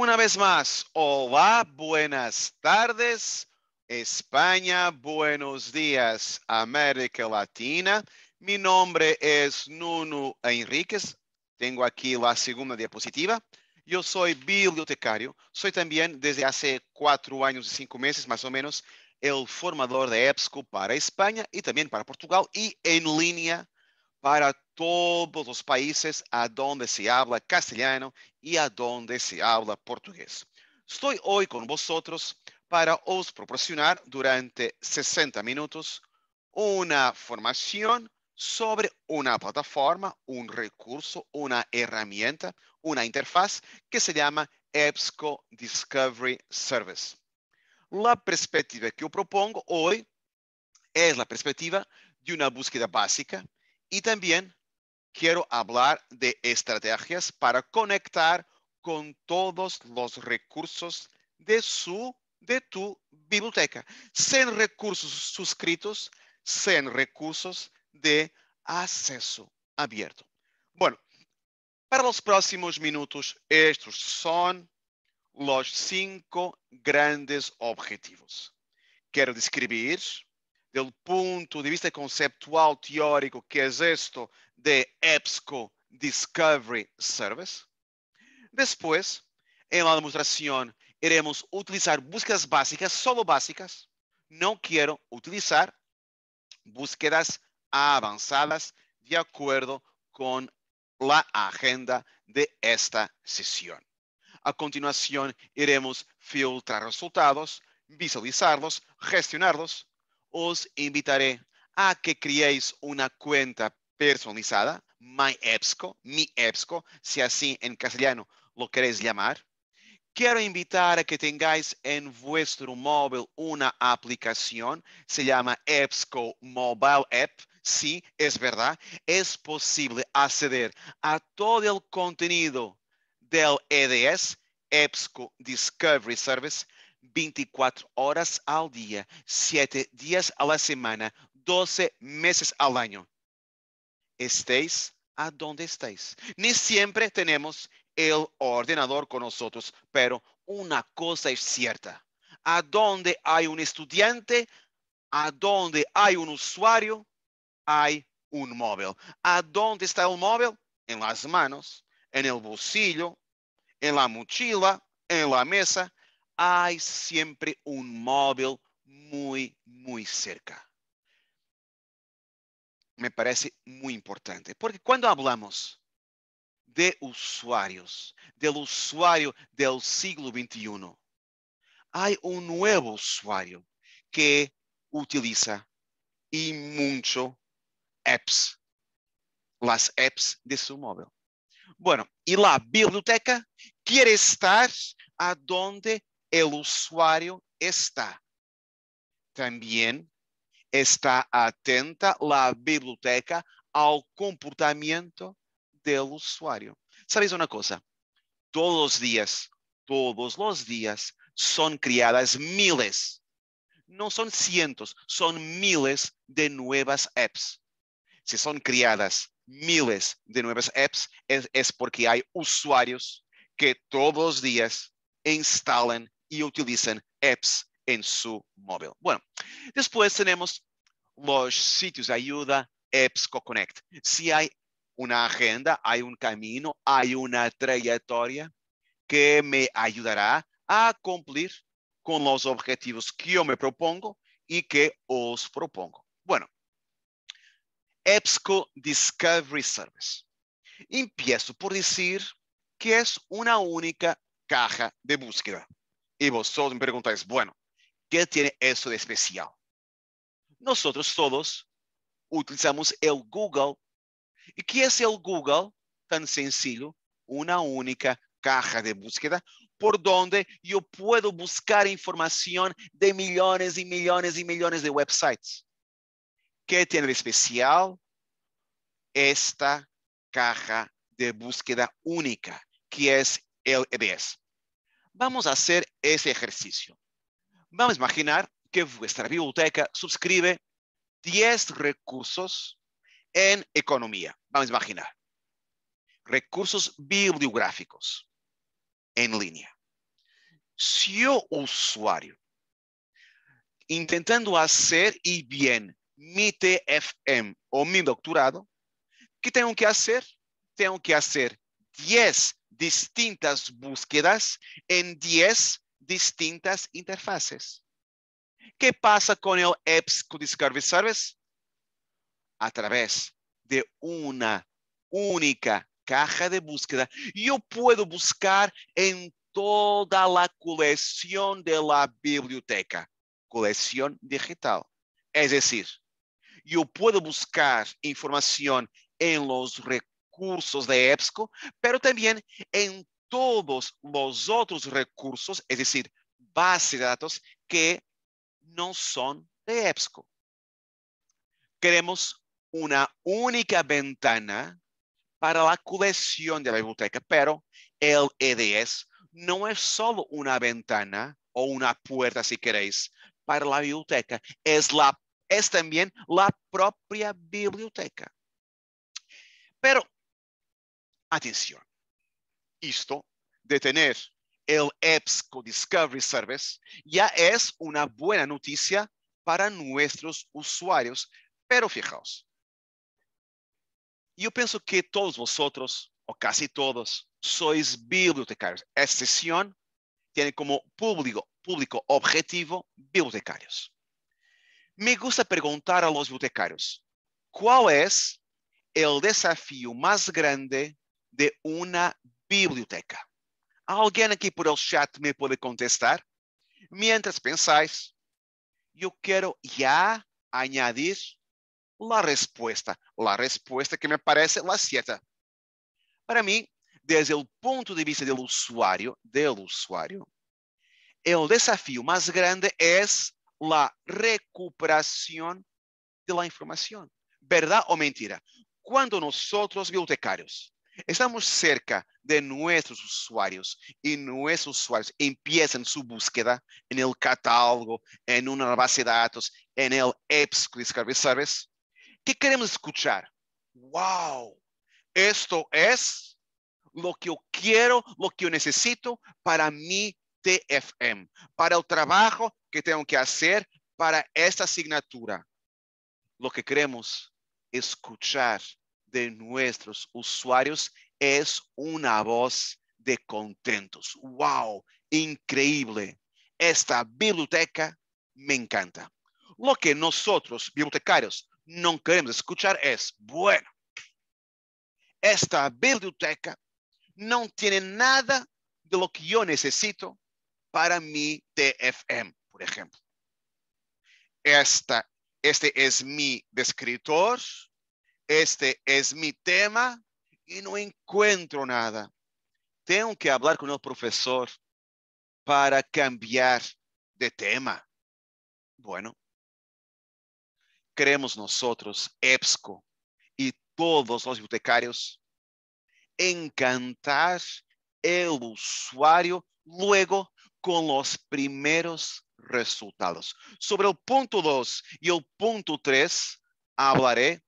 Una vez más, hola, buenas tardes, España, buenos días, América Latina. Mi nombre es Nuno Enríquez. Tengo aquí la segunda diapositiva. Yo soy bibliotecario. Soy también desde hace cuatro años y cinco meses más o menos el formador de EBSCO para España y también para Portugal y en línea para todos los países a donde se habla castellano y a donde se habla portugués. Estoy hoy con vosotros para os proporcionar durante 60 minutos una formación sobre una plataforma, un recurso, una herramienta, una interfaz que se llama EBSCO Discovery Service. La perspectiva que yo propongo hoy es la perspectiva de una búsqueda básica, y también quiero hablar de estrategias para conectar con todos los recursos de su de tu biblioteca, Sin recursos suscritos, sin recursos de acceso abierto. Bueno, para los próximos minutos, estos son los cinco grandes objetivos. Quiero describir del punto de vista conceptual teórico que es esto de EBSCO Discovery Service. Después, en la demostración, iremos utilizar búsquedas básicas, solo básicas. No quiero utilizar búsquedas avanzadas de acuerdo con la agenda de esta sesión. A continuación, iremos filtrar resultados, visualizarlos, gestionarlos os invitaré a que creéis una cuenta personalizada, MyEBSCO, mi EBSCO, si así en castellano lo queréis llamar. Quiero invitar a que tengáis en vuestro móvil una aplicación, se llama EBSCO Mobile App. Sí, es verdad, es posible acceder a todo el contenido del EDS, EBSCO Discovery Service, 24 horas al día, 7 días a la semana, 12 meses al año. Estéis a donde estéis. Ni siempre tenemos el ordenador con nosotros, pero una cosa es cierta. A dónde hay un estudiante, a dónde hay un usuario, hay un móvil. ¿A dónde está el móvil? En las manos, en el bolsillo, en la mochila, en la mesa, hay siempre un móvil muy, muy cerca. Me parece muy importante, porque cuando hablamos de usuarios, del usuario del siglo XXI, hay un nuevo usuario que utiliza y mucho apps, las apps de su móvil. Bueno, y la biblioteca quiere estar a donde el usuario está. También está atenta la biblioteca al comportamiento del usuario. ¿Sabéis una cosa? Todos los días, todos los días son creadas miles, no son cientos, son miles de nuevas apps. Si son creadas miles de nuevas apps, es, es porque hay usuarios que todos los días instalan y utilizan apps en su móvil. Bueno, después tenemos los sitios de ayuda apps Connect. Si hay una agenda, hay un camino, hay una trayectoria que me ayudará a cumplir con los objetivos que yo me propongo y que os propongo. Bueno, EBSCO Discovery Service. Empiezo por decir que es una única caja de búsqueda. Y vosotros me preguntáis, bueno, ¿qué tiene eso de especial? Nosotros todos utilizamos el Google. ¿Y qué es el Google? Tan sencillo, una única caja de búsqueda por donde yo puedo buscar información de millones y millones y millones de websites. ¿Qué tiene de especial? Esta caja de búsqueda única, que es el EBS. Vamos a hacer ese ejercicio. Vamos a imaginar que vuestra biblioteca suscribe 10 recursos en economía. Vamos a imaginar. Recursos bibliográficos en línea. Si yo, usuario, intentando hacer y bien mi TFM o mi doctorado, ¿qué tengo que hacer? Tengo que hacer 10 distintas búsquedas en 10 distintas interfaces. ¿Qué pasa con el Apps Discovery Service? A través de una única caja de búsqueda, yo puedo buscar en toda la colección de la biblioteca, colección digital. Es decir, yo puedo buscar información en los recursos recursos de EBSCO, pero también en todos los otros recursos, es decir, bases de datos que no son de EBSCO. Queremos una única ventana para la colección de la biblioteca, pero el EDS no es solo una ventana o una puerta, si queréis, para la biblioteca, es, la, es también la propia biblioteca. Pero atención. esto de tener el EBSCO Discovery Service ya es una buena noticia para nuestros usuarios, pero fijaos, yo pienso que todos vosotros, o casi todos, sois bibliotecarios. Esta sesión tiene como público, público objetivo bibliotecarios. Me gusta preguntar a los bibliotecarios, ¿cuál es el desafío más grande de uma biblioteca. Alguém aqui por el chat me pode contestar? Mientras pensais, eu quero já añadir a resposta, a resposta que me parece a certa. Para mim, desde o ponto de vista do usuário, del usuario, o desafio mais grande é a recuperação da informação, verdade ou mentira? Quando nós, bibliotecários, Estamos cerca de nuestros usuarios y nuestros usuarios empiezan su búsqueda en el catálogo, en una base de datos, en el Apps ¿sabes? ¿Qué queremos escuchar? ¡Wow! Esto es lo que yo quiero, lo que yo necesito para mi TFM, para el trabajo que tengo que hacer para esta asignatura. Lo que queremos escuchar de nuestros usuarios es una voz de contentos. ¡Wow! Increíble. Esta biblioteca me encanta. Lo que nosotros, bibliotecarios, no queremos escuchar es, bueno, esta biblioteca no tiene nada de lo que yo necesito para mi TFM, por ejemplo. este es mi descriptor, este es mi tema y no encuentro nada. Tengo que hablar con el profesor para cambiar de tema. Bueno, queremos nosotros, EBSCO y todos los bibliotecarios, encantar el usuario luego con los primeros resultados. Sobre el punto 2 y el punto 3 hablaré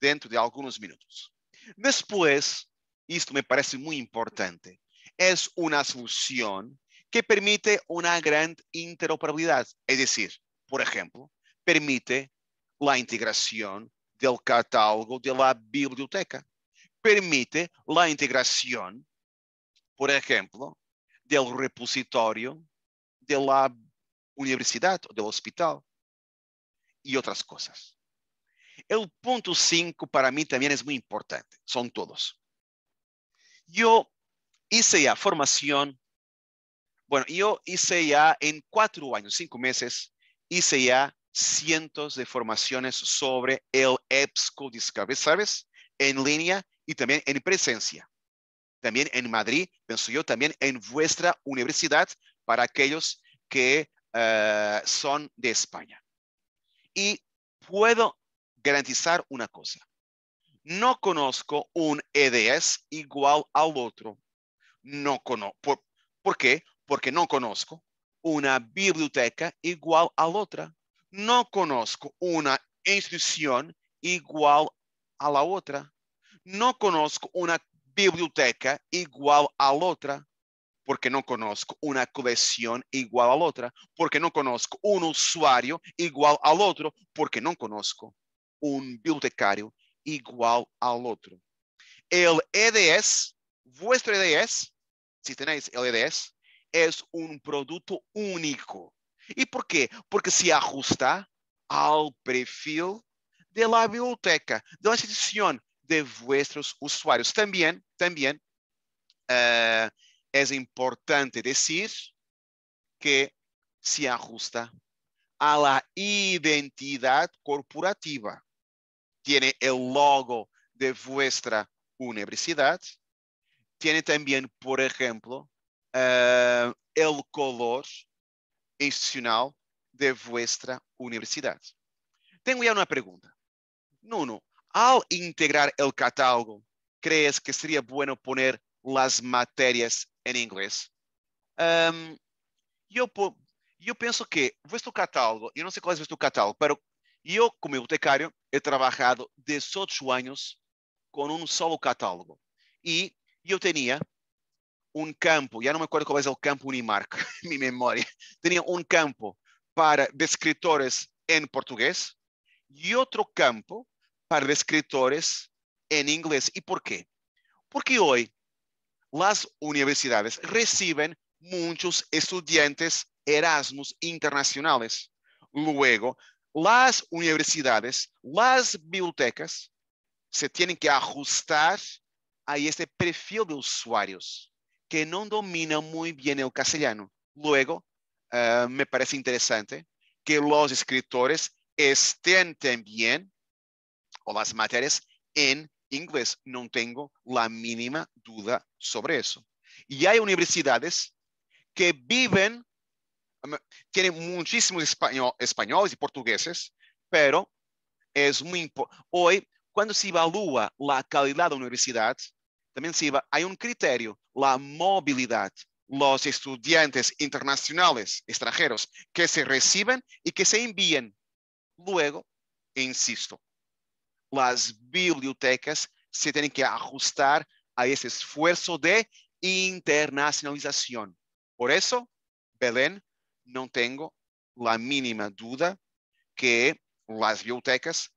dentro de alguns minutos. Después, isto me parece muito importante, É uma solução que permite uma grande interoperabilidade, É decir, por exemplo, permite a integração do catálogo de biblioteca. Permite a integração, por exemplo, do repositório de universidade ou do hospital e outras coisas. El punto 5 para mí también es muy importante. Son todos. Yo hice ya formación. Bueno, yo hice ya en cuatro años, cinco meses, hice ya cientos de formaciones sobre el EBSCO Discovery, Service. En línea y también en presencia. También en Madrid, pienso yo, también en vuestra universidad para aquellos que eh, son de España. Y puedo garantizar una cosa. No conozco un EDS igual al otro. No conozco. Por, qué? Porque no conozco una biblioteca igual a la otra. No conozco una institución igual a la otra. No conozco una biblioteca igual a la otra porque no conozco una colección igual a la otra, porque no conozco un usuario igual al otro, porque no conozco um bibliotecário igual ao outro. O EDS, é vuestro EDS, se tenéis o EDS, é um produto único. E por quê? Porque se ajusta ao perfil de la biblioteca, da instituição de vuestros usuários. Também, também uh, importante dizer que se ajusta a la corporativa tiene el logo de vuestra universidad, tiene también, por ejemplo, uh, el color institucional de vuestra universidad. Tengo ya una pregunta. Nuno, al integrar el catálogo, ¿crees que sería bueno poner las materias en inglés? Um, yo, yo penso que vuestro catálogo, eu não sei qual é o vuestro catálogo, pero Yo e como bibliotecario he trabajado 18 años con un solo catálogo. y yo tenía un campo, ya no me acuerdo cuál es el campo marca mi memoria. Tenía un campo para escritores en portugués y otro campo para escritores en inglés. ¿Y por qué? Porque hoy las universidades reciben muchos estudiantes Erasmus internacionales. Luego, las universidades, las bibliotecas se tienen que ajustar a este perfil de usuarios que no domina muy bien el castellano. Luego, eh, me parece interesante que los escritores estén también, o las materias, en inglés. No tengo la mínima duda sobre eso. Y hay universidades que viven tiene muchísimos españoles y portugueses, pero es muy Hoy, cuando se evalúa la calidad de la universidad, también se hay un criterio, la movilidad. Los estudiantes internacionales, extranjeros, que se reciben y que se envíen. Luego, insisto, las bibliotecas se tienen que ajustar a ese esfuerzo de internacionalización. Por eso, Belén Não tenho a mínima dúvida que as bibliotecas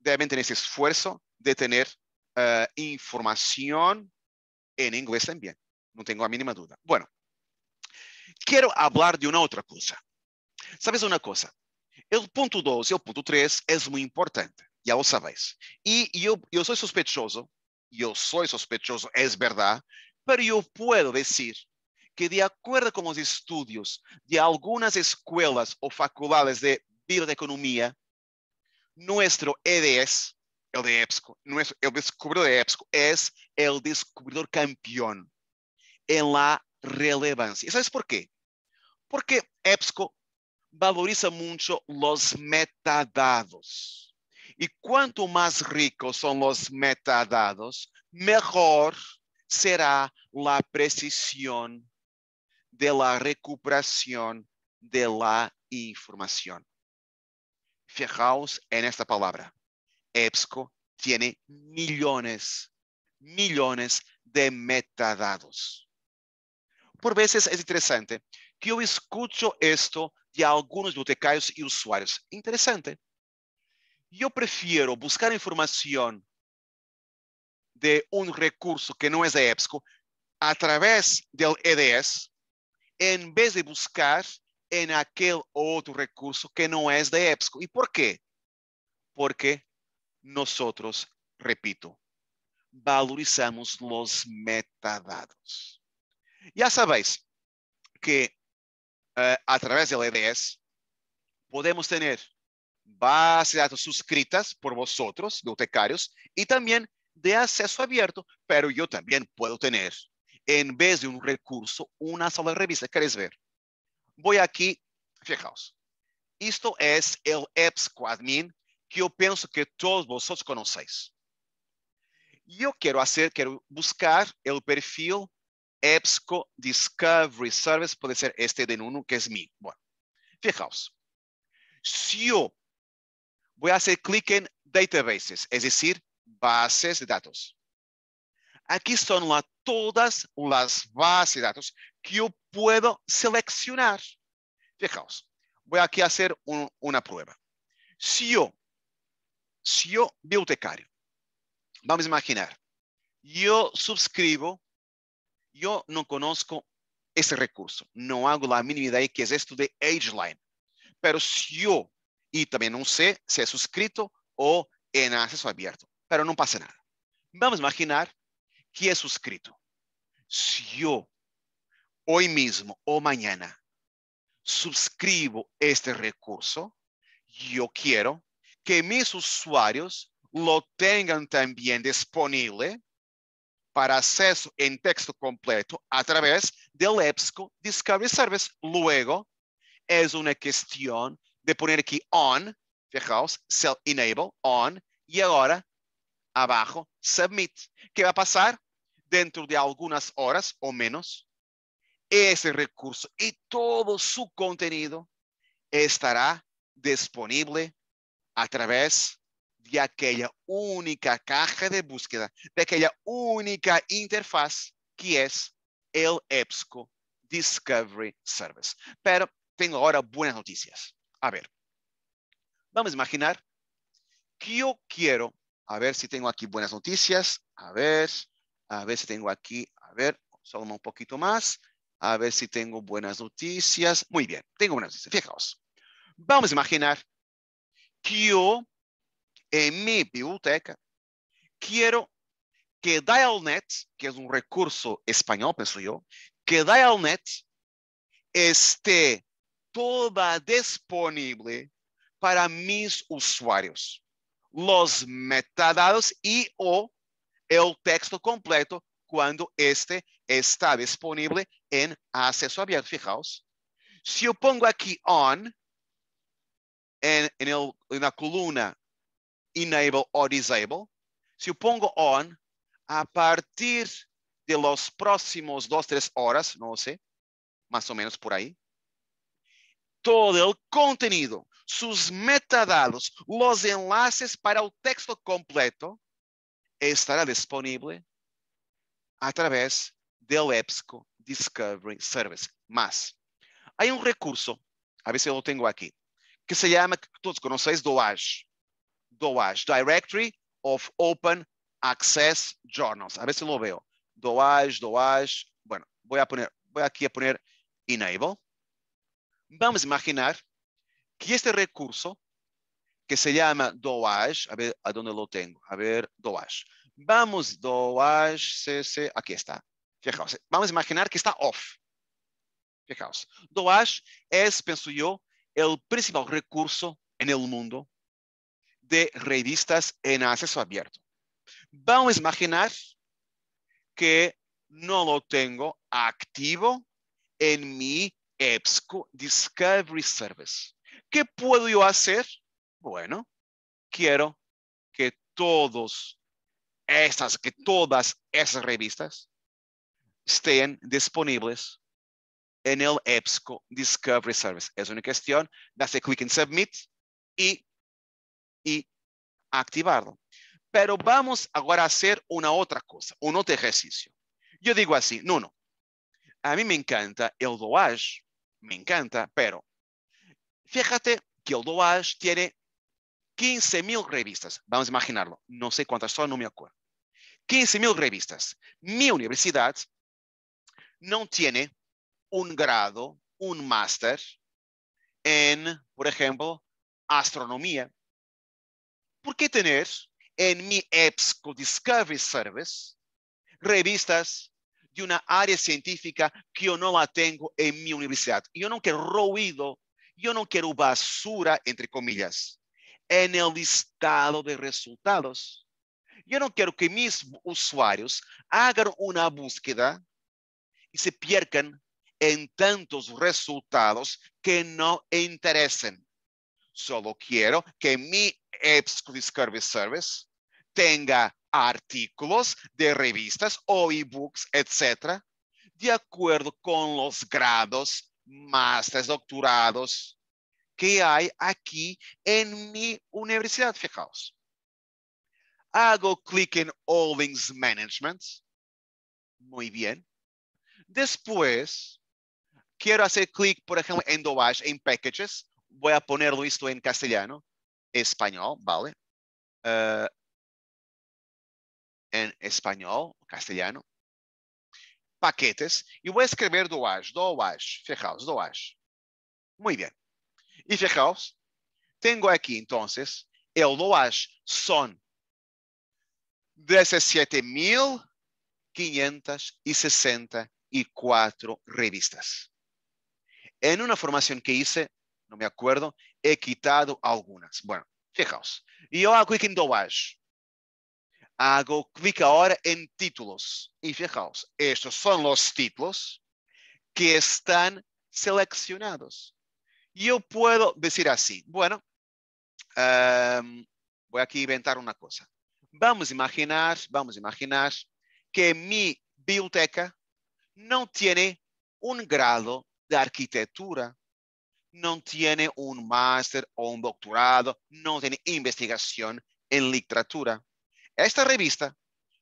devem ter esse esforço de ter uh, em inglês também. Não tenho a mínima dúvida. Bueno, quero falar de uma outra coisa. Sabes uma coisa? O ponto 2 e o ponto 3 é muito importante, já o sabes. E eu, eu sou suspeitoso, eu sou suspeitoso, é verdade, mas eu posso dizer que de acuerdo con los estudios de algunas escuelas o facultades de bioeconomía, nuestro EDS, el de EBSCO, nuestro, el descubridor de EBSCO es el descubridor campeón en la relevancia. sabes por qué? Porque EBSCO valoriza mucho los metadados. Y cuanto más ricos son los metadados, mejor será la precisión de la recuperación de la información. Fijaos en esta palabra. EBSCO tiene millones, millones de metadados. Por veces es interesante que yo escucho esto de algunos bibliotecarios y usuarios. Interesante. Yo prefiero buscar información de un recurso que no es de EBSCO a través del EDS en vez de buscar en aquel otro recurso que no es de EBSCO. ¿Y por qué? Porque nosotros, repito, valorizamos los metadados. Ya sabéis que eh, a través del EDS podemos tener bases de datos suscritas por vosotros, bibliotecarios, y también de acceso abierto, pero yo también puedo tener en vez de un recurso, una sola revista. ¿Quieres ver? Voy aquí, fijaos. Esto es el EBSCO Admin que yo pienso que todos vosotros conocéis. Yo quiero hacer, quiero buscar el perfil EBSCO Discovery Service, puede ser este de uno que es mío. Bueno, fijaos. yo voy a hacer clic en databases, es decir, bases de datos. Aquí son la, todas las bases de datos que yo puedo seleccionar. Fijaos, voy aquí a hacer un, una prueba. Si yo, si yo, bibliotecario, vamos a imaginar, yo suscribo, yo no conozco ese recurso, no hago la mínima idea que es esto de AgeLine, pero si yo, y también no sé si es suscrito o en acceso abierto, pero no pasa nada. Vamos a imaginar que es suscrito. Si yo hoy mismo o mañana suscribo este recurso, yo quiero que mis usuarios lo tengan también disponible para acceso en texto completo a través del EBSCO Discovery Service. Luego, es una cuestión de poner aquí on, fijaos, self enable, on, y ahora abajo submit. ¿Qué va a pasar? dentro de algunas horas o menos, ese recurso y todo su contenido estará disponible a través de aquella única caja de búsqueda, de aquella única interfaz que es el EBSCO Discovery Service. Pero tengo ahora buenas noticias. A ver, vamos a imaginar que yo quiero, a ver si tengo aquí buenas noticias, a ver, a ver si tengo aquí, a ver, solo un poquito más. A ver si tengo buenas noticias. Muy bien, tengo buenas noticias. Fijaos. Vamos a imaginar que yo, en mi biblioteca, quiero que DialNet, que es un recurso español, pienso yo, que DialNet esté toda disponible para mis usuarios. Los metadados y o É o texto completo quando este está disponível em acesso aberto. Fijaos, se eu pongo aqui on, na coluna el, enable or disable, se eu pongo on, a partir de los próximos dois três horas, não sei, mais ou menos por aí, todo o conteúdo, seus metadados, os enlaces para o texto completo estará disponível a través del EBSCO Discovery Service. Mas há um recurso, a ver se eu o tenho aqui, que se llama, que todos conocéis, DOAJ. DOAJ, Directory of Open Access Journals. A ver eu o veo. DOAJ, DOAJ. Bueno, vou a poner, a poner Enable. Vamos imaginar que este recurso que se llama Doash. A ver, ¿a dónde lo tengo? A ver, Doash. Vamos, Doash, CC, aquí está. Fijaos, vamos a imaginar que está off. Fijaos, Doash es, pienso yo, el principal recurso en el mundo de revistas en acceso abierto. Vamos a imaginar que no lo tengo activo en mi EBSCO Discovery Service. ¿Qué puedo yo hacer? Bueno, quiero que todas esas revistas estén disponibles en el EBSCO Discovery Service. Es una cuestión de hacer clic en Submit y, activarlo. Pero vamos ahora a hacer una otra cosa, un otro ejercicio. Yo digo así, no, no. A mí me encanta el DOAGE, me encanta, pero fíjate que el DOAGE tiene 15 mil revistas, vamos a imaginarlo, no sé cuántas son, no me acuerdo. 15 mil revistas. Mi universidad no tiene un grado, un máster en, por ejemplo, astronomía. ¿Por qué tener en mi EBSCO Discovery Service revistas de una área científica que yo no la tengo en mi universidad? Yo no quiero ruido, yo no quiero basura, entre comillas en el listado de resultados. Yo no quiero que mis usuarios hagan una búsqueda y se pierdan en tantos resultados que no interesen. Solo quiero que mi Apps Discovery Service tenga artículos de revistas o ebooks, etcétera, de acuerdo con los grados, másteres, doctorados, que há aqui em minha universidade. Fijaos. Hago clic em Holdings Management. Muito bem. Depois quero fazer clic, por exemplo, em Doage, em Packages. Vou a ponerlo isto em castellano, espanhol, ¿vale? Uh, eh, espanhol, español, castellano. Paquetes. e vou escrever escribir Doage, Doage, fijaos, Doage. Muito bem e fijaos, tenho aqui então el loash, são 17.564 revistas. En uma formação que hice, não me acuerdo, he quitado algumas. Bueno, fijaos. eu hago clic em doage. Hago clic agora em títulos. e fijaos, estes são os títulos que estão selecionados Yo puedo decir así, bueno, em, voy aquí a inventar una cosa. Vamos a imaginar, vamos a imaginar que mi biblioteca no tiene un grado de arquitectura, no tiene un máster o un doctorado, no tiene investigación en literatura. Esta revista,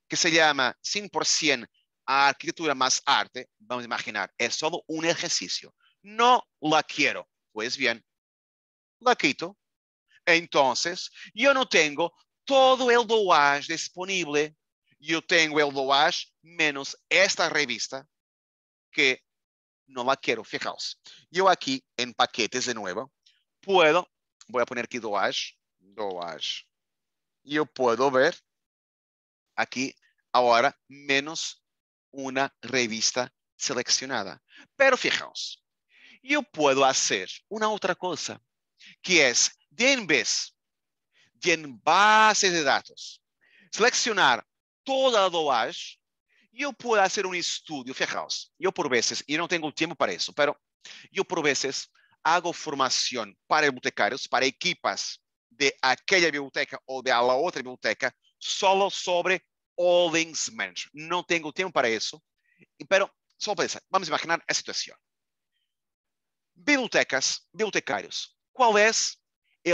que se llama 100% Arquitectura más Arte, vamos a imaginar, es solo un ejercicio. No la quiero. Pues bien, la quito. Entonces, yo no tengo todo el doage disponible. Yo tengo el doage menos esta revista que no la quiero. Fijaos, yo aquí en paquetes de nuevo puedo, voy a poner aquí DOAS, DOAS. Yo puedo ver aquí ahora menos una revista seleccionada. Pero fijaos, eu puedo fazer uma outra coisa, que é, de em vez de em bases de dados, selecionar toda a doagem, eu posso fazer um estudo, fijaos, eu por vezes, e não tenho tempo para isso, mas eu por vezes hago formação para bibliotecários, para equipas de aquela biblioteca ou de a la outra biblioteca, solo sobre holdings management. Não tenho tempo para isso, mas só para isso. Vamos imaginar a situação. Bibliotecas, bibliotecários. Qual é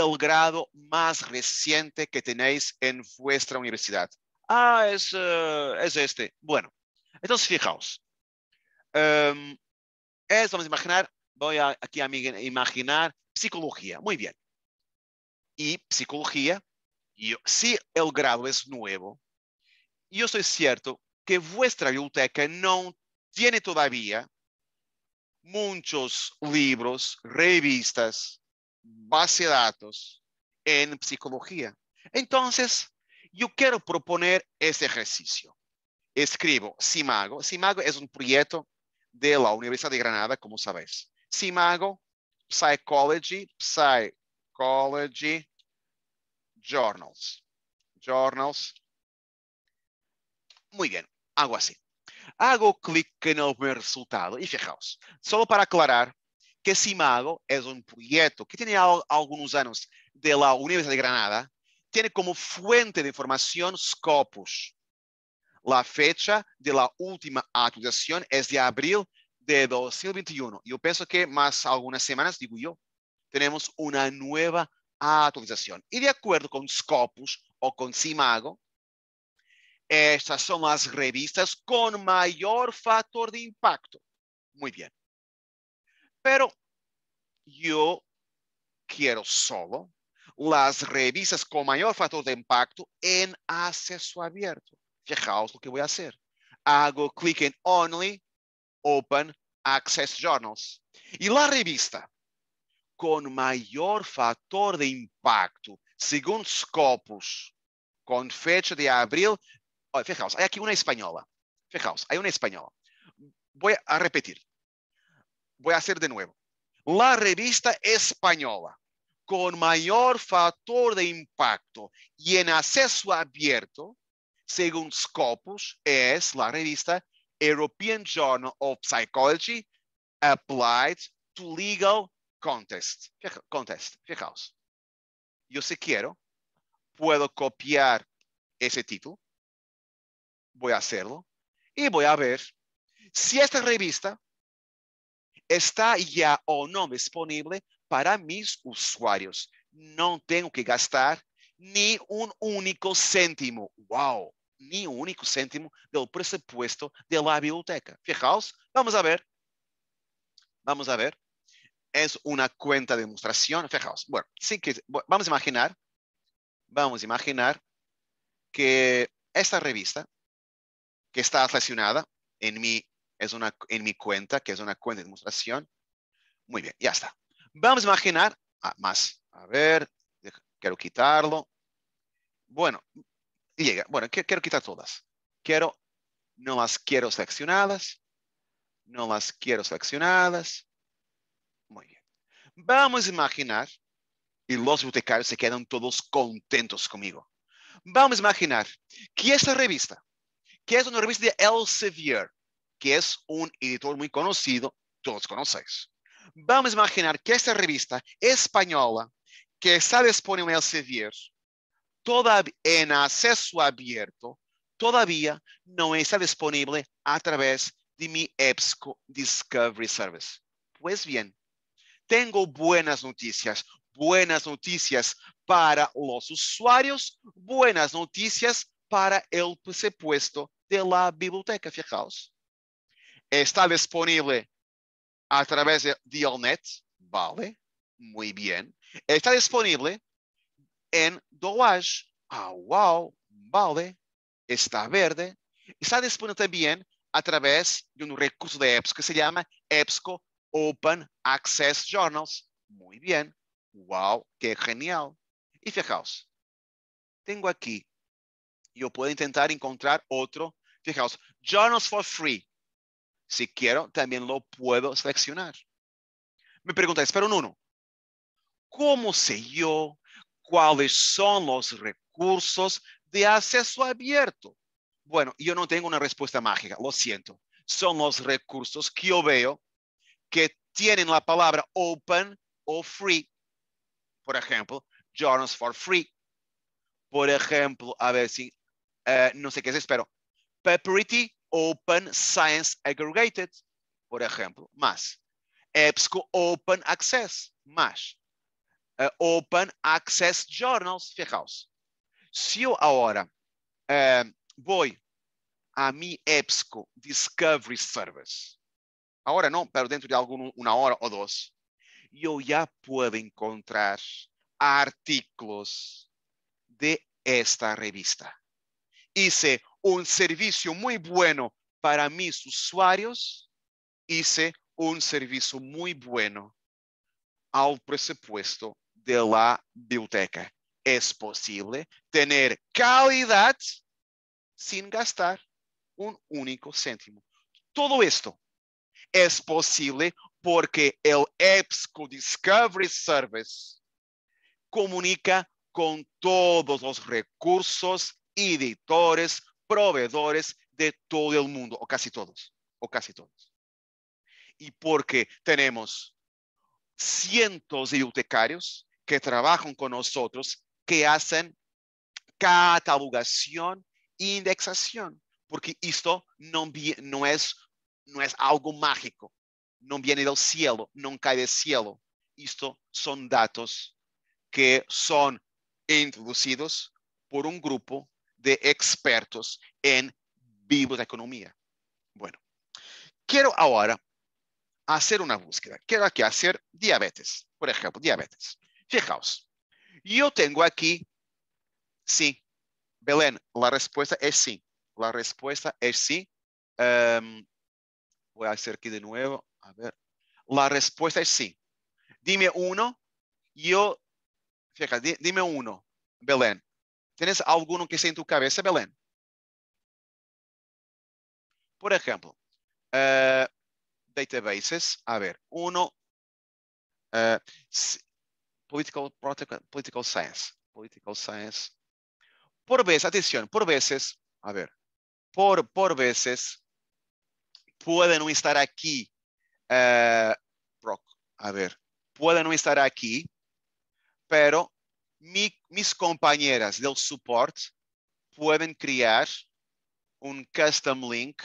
o grado mais reciente que tenéis em vuestra universidade? Ah, es, uh, es este. Bueno, entonces fijaos. Um, es, vamos imaginar, vou a, a imaginar psicologia. Muito bem. E psicologia, se si el grado é novo, eu estou certo que vuestra biblioteca não tem todavía muchos libros, revistas, base de datos en psicología. Entonces, yo quiero proponer este ejercicio. Escribo Simago. Simago es un proyecto de la Universidad de Granada, como sabéis. Simago, Psychology, Psychology Journals. Journals. Muy bien, hago así hago clic en el resultado. y fijaos, solo para aclarar que Simago es un proyecto que tiene algunos años de la Universidad de Granada, tiene como fuente de información Scopus. La fecha de la última actualización es de abril de 2021. Yo pienso que más algunas semanas, digo yo, tenemos una nueva actualización. Y de acuerdo con Scopus o con Simago, Estas son las revistas con mayor factor de impacto. Muy bien. Pero yo quiero solo las revistas con mayor factor de impacto en acceso abierto. Fijaos lo que voy a hacer. Hago clic en Only Open Access Journals. Y la revista con mayor factor de impacto, según Scopus, con fecha de abril fijaos, hay aquí una española. Fijaos, hay una española. Voy a repetir. Voy a hacer de nuevo. La revista española con mayor factor de impacto y en acceso abierto, según Scopus, es la revista European Journal of Psychology Applied to Legal Contest. Contest, fijaos. Yo si quiero, puedo copiar ese título voy a hacerlo y voy a ver si esta revista está ya o no disponible para mis usuarios. No tengo que gastar ni un único céntimo. ¡Wow! Ni un único céntimo del presupuesto de la biblioteca. Fijaos, vamos a ver. Vamos a ver. Es una cuenta de demostración. Fijaos. Bueno, sí que vamos a imaginar. Vamos a imaginar que esta revista que está seleccionada en mi, es una, en mi cuenta, que es una cuenta de demostración. Muy bien, ya está. Vamos a imaginar ah, más. A ver, quiero quitarlo. Bueno, llega. Bueno, quiero quitar todas. Quiero, no las quiero seleccionadas. No las quiero seleccionadas. Muy bien. Vamos a imaginar, y los bibliotecarios se quedan todos contentos conmigo. Vamos a imaginar que esta revista que es una revista de Elsevier, que es un editor muy conocido, todos conocéis. Vamos a imaginar que esta revista española, que está disponible en Elsevier, toda, en acceso abierto, todavía no está disponible a través de mi EBSCO Discovery Service. Pues bien, tengo buenas noticias, buenas noticias para los usuarios, buenas noticias para el presupuesto de la biblioteca. Fijaos. Está disponível a través de Dialnet. Vale. Muito bem. Está disponível em Doage. Ah, wow. Vale. Está verde. Está disponível também a través de um recurso de EBSCO que se llama EBSCO Open Access Journals. muito bem, Wow, que genial. E fijaos, Tenho aqui. Eu posso tentar encontrar outro. Fijaos, Journals for Free. Si quiero, también lo puedo seleccionar. Me preguntáis, pero uno, ¿cómo sé yo cuáles son los recursos de acceso abierto? Bueno, yo no tengo una respuesta mágica, lo siento. Son los recursos que yo veo que tienen la palabra open o free. Por ejemplo, Journals for Free. Por ejemplo, a ver si, eh, no sé qué es, espero. Paperity Open Science Aggregated, por exemplo, mas, EBSCO Open Access, mas, Uh, é, open Access Journals, Ferraus. Se eu agora uh, vou à Mi EBSCO Discovery Service, agora não, para dentro de algum, uma hora ou duas, eu já posso encontrar artículos de esta revista. se un servicio muy bueno para mis usuarios, hice un servicio muy bueno al presupuesto de la biblioteca. Es posible tener calidad sin gastar un único céntimo. Todo esto es posible porque el EBSCO Discovery Service comunica con todos los recursos, editores, proveedores de todo el mundo, o casi todos, o casi todos. Y porque tenemos cientos de bibliotecarios que trabajan con nosotros, que hacen catalogación e indexación, porque esto no, es, no es algo mágico, no viene del cielo, no cae del cielo. Esto son datos que son introducidos por un grupo de expertos en de economía. Bueno, quiero ahora hacer una búsqueda. Quiero aquí hacer diabetes, por ejemplo, diabetes. Fijaos, yo tengo aquí, sí, Belén, la respuesta es sí. La respuesta es sí. Em, voy a hacer aquí de nuevo, a ver. La respuesta es sí. Dime uno, yo, fíjate, dime uno, Belén. Tens algum que está é em tua cabeça, Belém? Por exemplo, uh, databases, a ver, um. uh, eh, political, political science, political science. Por vezes, atenção. por vezes, a ver, por, por vezes, puede não estar aqui. uh, eh, a ver, podem não estar aqui, pero mis compañeras del support pueden crear un custom link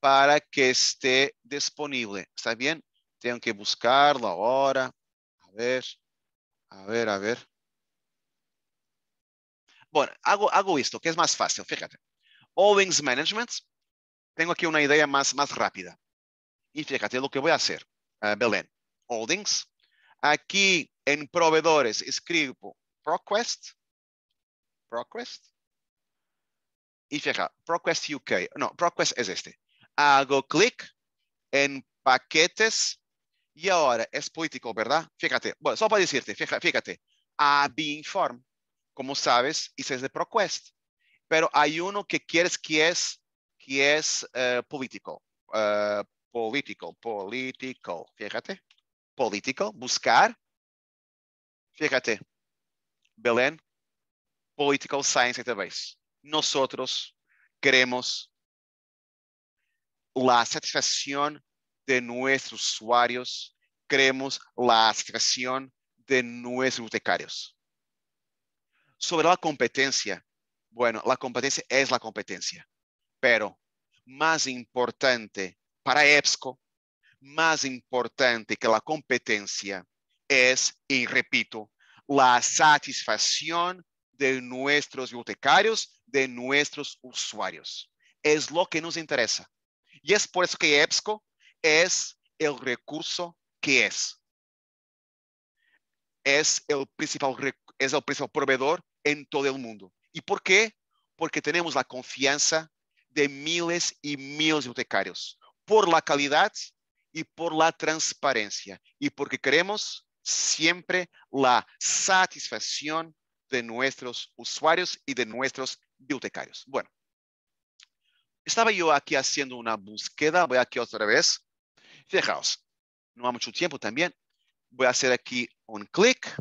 para que esté disponible. ¿Está bien? Tengo que buscarlo ahora. A ver, a ver, a ver. Bueno, hago, esto, que es más fácil, fíjate. Holdings Management. Tengo aquí una idea más, más rápida. Y fíjate lo que voy a hacer, eh, Belén. Holdings. Aquí en proveedores escribo ProQuest. ProQuest. Y fija, ProQuest UK. No, ProQuest es este. Hago clic en paquetes y ahora es político, ¿verdad? Fíjate, bueno, solo para decirte, fíjate, a Inform, como sabes, y es de ProQuest, pero hay uno que quieres que es, que es eh, político, eh, político, político, fíjate, político, buscar, fíjate, Belén, Political Science Database. Nosotros queremos la satisfacción de nuestros usuarios, queremos la satisfacción de nuestros bibliotecarios. Sobre la competencia, bueno, la competencia es la competencia, pero más importante para EBSCO, más importante que la competencia es, y repito, la satisfacción de nuestros bibliotecarios, de nuestros usuarios. Es lo que nos interesa. Y es por eso que EBSCO es el recurso que es. Es el principal, es el principal proveedor en todo el mundo. ¿Y por qué? Porque tenemos la confianza de miles y miles de bibliotecarios por la calidad y por la transparencia y porque queremos siempre la satisfacción de nuestros usuarios y de nuestros bibliotecarios. Bueno, estaba yo aquí haciendo una búsqueda, voy aquí otra vez. Fijaos, no ha mucho tiempo también. Voy a hacer aquí un clic.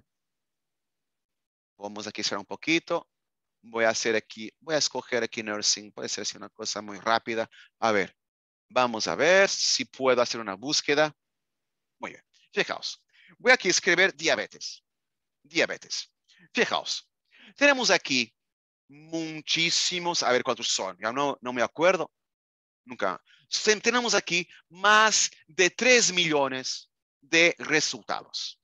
Vamos a hacer un poquito. Voy a hacer aquí, voy a escoger aquí nursing, puede ser una cosa muy rápida. A ver, vamos a ver si puedo hacer una búsqueda. Muy bien, fijaos. Voy aquí a escribir diabetes. Diabetes. Fijaos, tenemos aquí muchísimos, a ver cuántos son, ya no, no me acuerdo, nunca. Tenemos aquí más de 3 millones de resultados.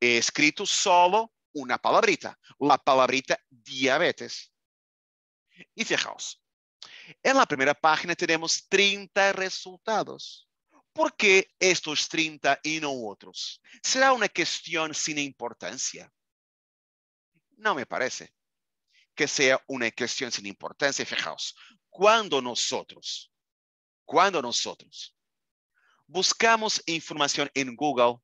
He escrito solo una palabrita, la palabrita diabetes. Y fijaos, en la primera página tenemos 30 resultados. ¿Por qué estos 30 y no otros? ¿Será una cuestión sin importancia? No me parece que sea una cuestión sin importancia. Fijaos, cuando nosotros, cuando nosotros buscamos información en Google,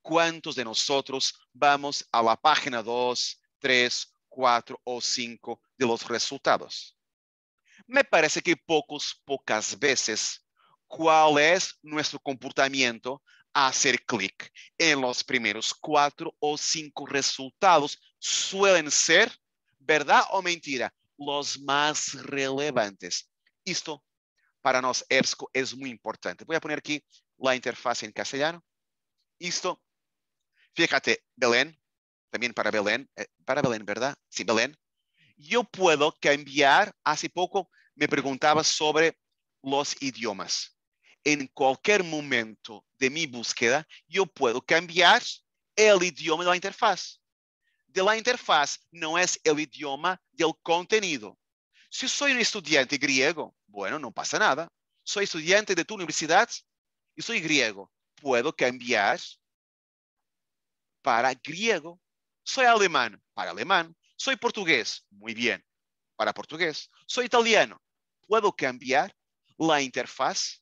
¿cuántos de nosotros vamos a la página 2, 3, 4 o 5 de los resultados? Me parece que pocos, pocas veces cuál es nuestro comportamiento a hacer clic en los primeros cuatro o cinco resultados suelen ser, verdad o mentira, los más relevantes. Esto para nos EBSCO, es muy importante. Voy poner aquí a poner en la interfaz fíjate, Belén, también para Belén, eh, para Belén, ¿verdad? sí, Belén. yo puedo cambiar, hace poco me preguntaba sobre los idiomas en cualquier momento de mi búsqueda, yo puedo cambiar el idioma de la interfaz. De la interfaz no es el idioma del contenido. Si soy un estudiante griego, bueno, no pasa nada. Soy estudiante de tu universidad y soy griego. Puedo cambiar para griego. Soy alemán, para alemán. Soy portugués, muy bien, para portugués. Soy italiano. Puedo cambiar la interfaz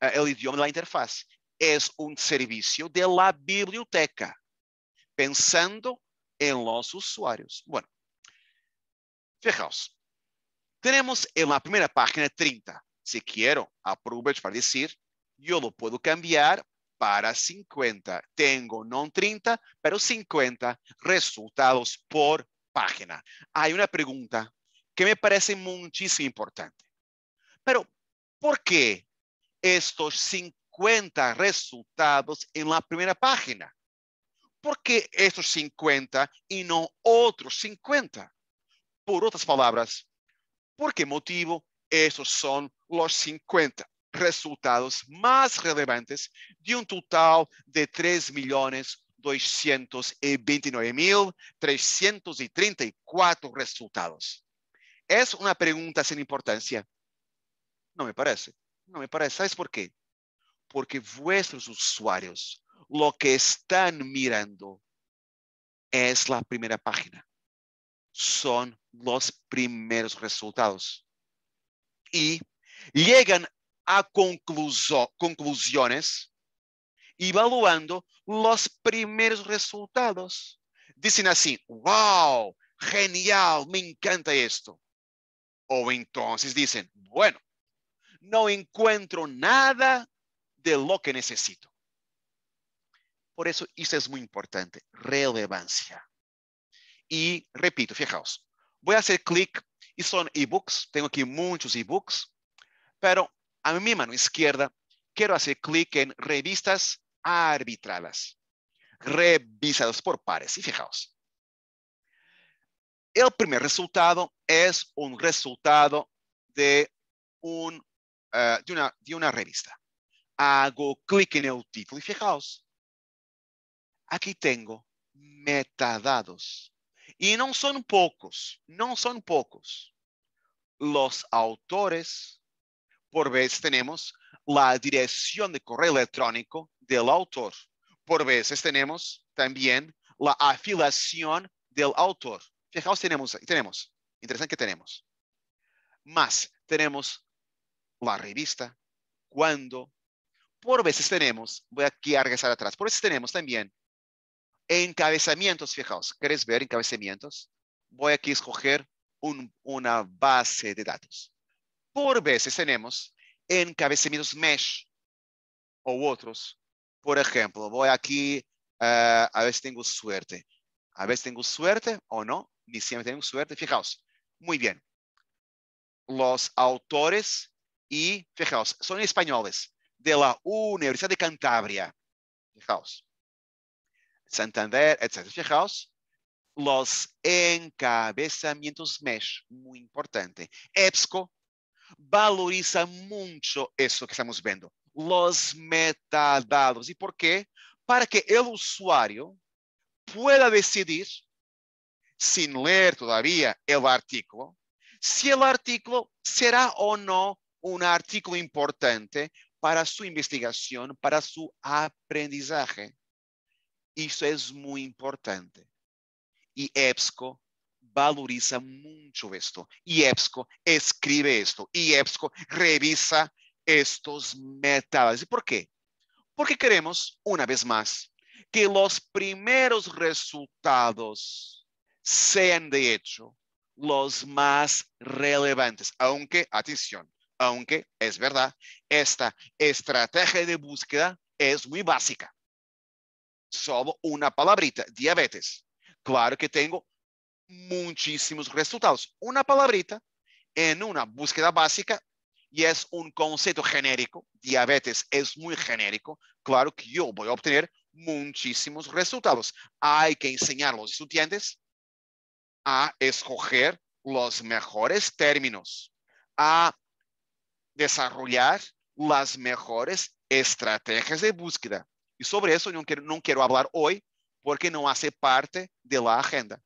Ah, el idioma de la interfaz. Es un servicio de la biblioteca, pensando en los usuarios. Bueno, fijaos. Tenemos en la primera página 30. Si quiero, aprovechar para decir, yo lo puedo cambiar para 50. Tengo no 30, pero 50 resultados por página. Hay una pregunta que me parece muchísimo importante. Pero, ¿por qué estos 50 resultados en la primera página? ¿Por qué estos 50 y no otros 50? Por otras palabras, ¿por qué motivo esos son los 50 resultados más relevantes de un total de 3.229.334 millones resultados. Es una pregunta sin importancia. No me parece. No me parece. ¿Sabes por qué? Porque vuestros usuarios, lo que están mirando es la primera página. Son los primeros resultados. Y llegan a conclusiones evaluando los primeros resultados. Dicen así, wow, genial, me encanta esto. O entonces dicen, bueno, no encuentro nada de lo que necesito. Por eso, eso es muy importante, relevancia. Y repito, fijaos, voy a hacer clic y son ebooks, tengo aquí muchos ebooks, pero a mi mano izquierda quiero hacer clic en revistas arbitradas, revisadas por pares. Y fijaos, el primer resultado es un resultado de un eh, de, una, de una revista. Hago clic en el título y fijaos, aquí tengo metadados. y no son pocos, no son pocos. Los autores, por veces tenemos la dirección de correo electrónico del autor. Por veces tenemos también la afiliación del autor. Fijaos, tenemos, tenemos interesante que tenemos, más tenemos la revista, cuando, por veces tenemos, voy aquí a regresar atrás, por veces tenemos también encabezamientos, fijaos, ¿querés ver encabezamientos? Voy aquí a escoger una base de datos. Por veces tenemos encabezamientos mesh o otros. Por ejemplo, voy aquí, a eh, a veces tengo suerte. A veces tengo suerte o no, ni siempre tengo suerte. Fijaos, muy bien. Los autores y fijaos, son españoles de la Universidad de Cantabria. Fijaos. Santander, etc. Fijaos, los encabezamientos MESH, muy importante. EBSCO valoriza mucho eso que estamos viendo, los metadados. ¿Y por qué? Para que el usuario pueda decidir, sin leer todavía el artículo, si el artículo será o no un artículo importante para su investigación, para su aprendizaje. eso es muy importante. Y EBSCO valoriza mucho esto. Y EBSCO escribe esto. Y EBSCO revisa estos metales. y por qué? Porque queremos, una vez más, que los primeros resultados sean de hecho, los más relevantes. Aunque, atención aunque es verdad, esta estrategia de búsqueda es muy básica. Solo una palabrita, diabetes. Claro que tengo muchísimos resultados. Una palabrita en una búsqueda básica y es un concepto genérico. Diabetes es muy genérico. Claro que yo voy a obtener muchísimos resultados. Hay que enseñar a los estudiantes a escoger los mejores términos, a desarrollar las mejores estrategias de búsqueda. Y sobre eso no quiero, no quiero hablar hoy porque no hace parte de la agenda.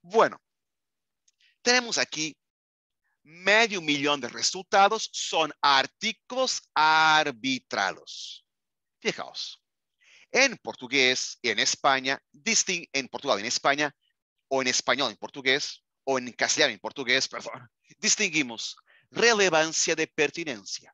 Bueno, tenemos aquí medio millón de resultados son artículos arbitrados. Fijaos, en portugués, en España, disting en Portugal, en España, o en español, en portugués, o en castellano, en portugués, perdón, distinguimos relevancia de pertinencia.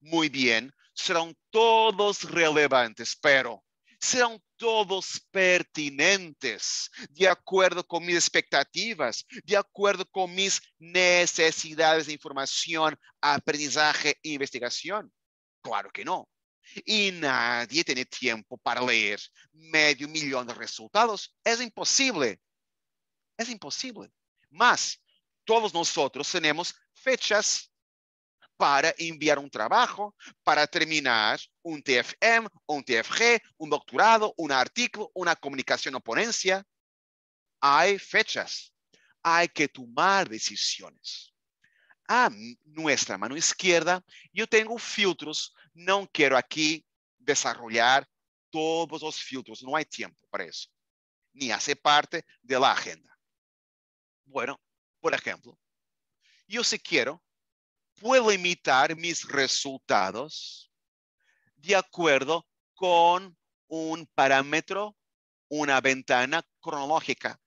Muy bien, serán todos relevantes, pero serán todos pertinentes, de acuerdo con mis expectativas, de acuerdo con mis necesidades de información, aprendizaje e investigación. Claro que no. Y nadie tiene tiempo para leer medio millón de resultados. Es imposible. Es imposible. Mas todos nosotros tenemos fechas para enviar un trabajo, para terminar un TFM, un TFG, un doctorado, un artículo, una comunicación o ponencia. Hay fechas. Hay que tomar decisiones. A nuestra mano izquierda, yo tengo filtros. No quiero aquí desarrollar todos los filtros. No hay tiempo para eso. Ni hace parte de la agenda. Bueno, por ejemplo, yo si quiero, puedo imitar mis resultados de acuerdo con un parámetro, una ventana cronológica.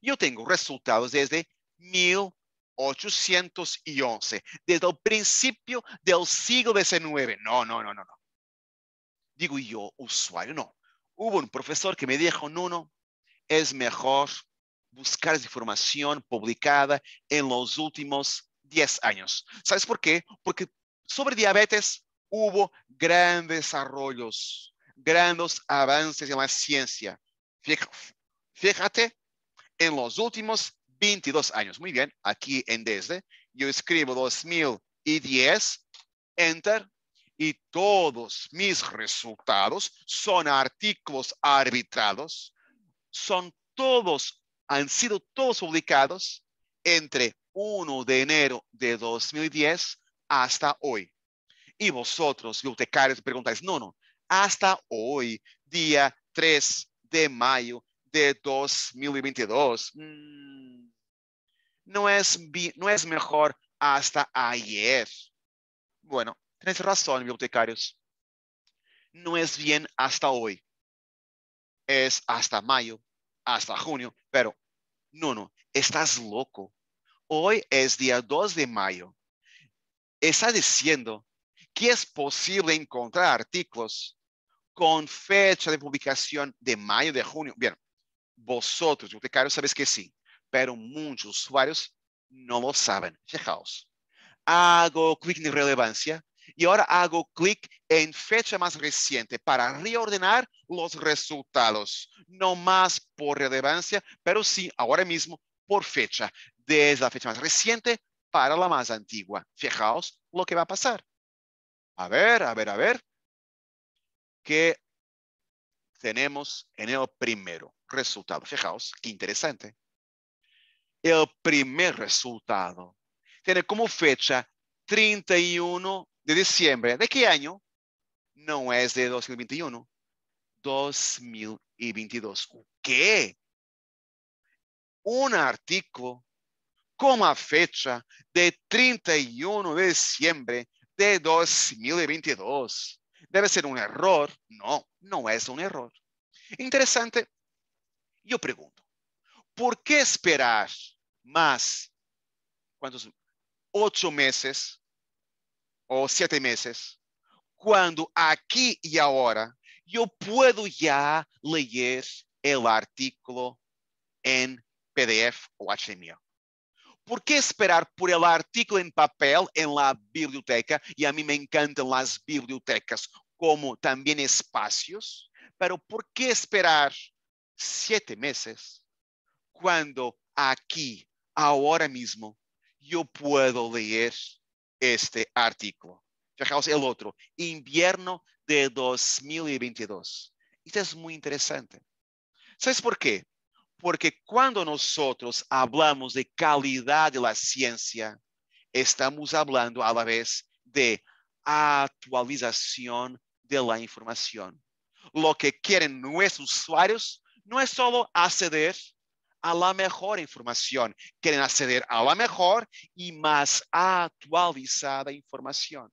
Yo tengo resultados desde 1811, desde el principio del siglo XIX. No, no, no, no, no. Digo yo, usuario, no. Hubo un profesor que me dijo, no, no, es mejor buscar información publicada en los últimos 10 años. ¿Sabes por qué? Porque sobre diabetes hubo grandes desarrollos, grandes avances en la ciencia. Fíjate, en los últimos 22 años. Muy bien, aquí en desde, yo escribo 2010, enter, y todos mis resultados son artículos arbitrados, son todos han sido todos publicados entre 1 de enero de 2010 hasta hoy. Y vosotros, bibliotecarios, preguntáis, no, no, hasta hoy, día 3 de mayo de 2022. Mm. no, es, no es mejor hasta ayer. Bueno, tenéis razón, bibliotecarios. No es bien hasta hoy. Es hasta mayo, hasta junio, pero no, no, estás loco. Hoy es día 2 de mayo. Está diciendo que es posible encontrar artículos con fecha de publicación de mayo, de junio. Bien, vosotros, bibliotecarios, sabéis que sí, pero muchos usuarios no lo saben. Fijaos, hago clic en relevancia y ahora hago clic en fecha más reciente para reordenar los resultados, no más por relevancia, pero sí ahora mismo por fecha, desde la fecha más reciente para la más antigua. Fijaos lo que va a pasar. A ver, a ver, a ver. ¿Qué tenemos en el primero resultado? Fijaos, qué interesante. El primer resultado tiene como fecha 31 de diciembre. ¿De qué año? No es de 2021, 2022. ¿Qué? Un artículo con la fecha de 31 de diciembre de 2022. Debe ser un error. No, no es un error. Interesante. Yo pregunto, ¿por qué esperar más, cuántos, ocho meses ou sete meses, quando aqui e agora eu posso já ler o artigo em PDF ou HTML. ¿por que esperar por o artigo em papel em la biblioteca? e a mim me encantam as bibliotecas como também espaços. Mas ¿por que esperar sete meses quando aqui agora mesmo eu posso leer este artículo. Fijaos el otro, invierno de 2022. Esto es muy interesante. ¿Sabes por qué? Porque cuando nosotros hablamos de calidad de la ciencia, estamos hablando a la vez de actualización de la información. Lo que quieren nuestros usuarios no es solo acceder a la mejor información, quieren acceder a la mejor y más actualizada información.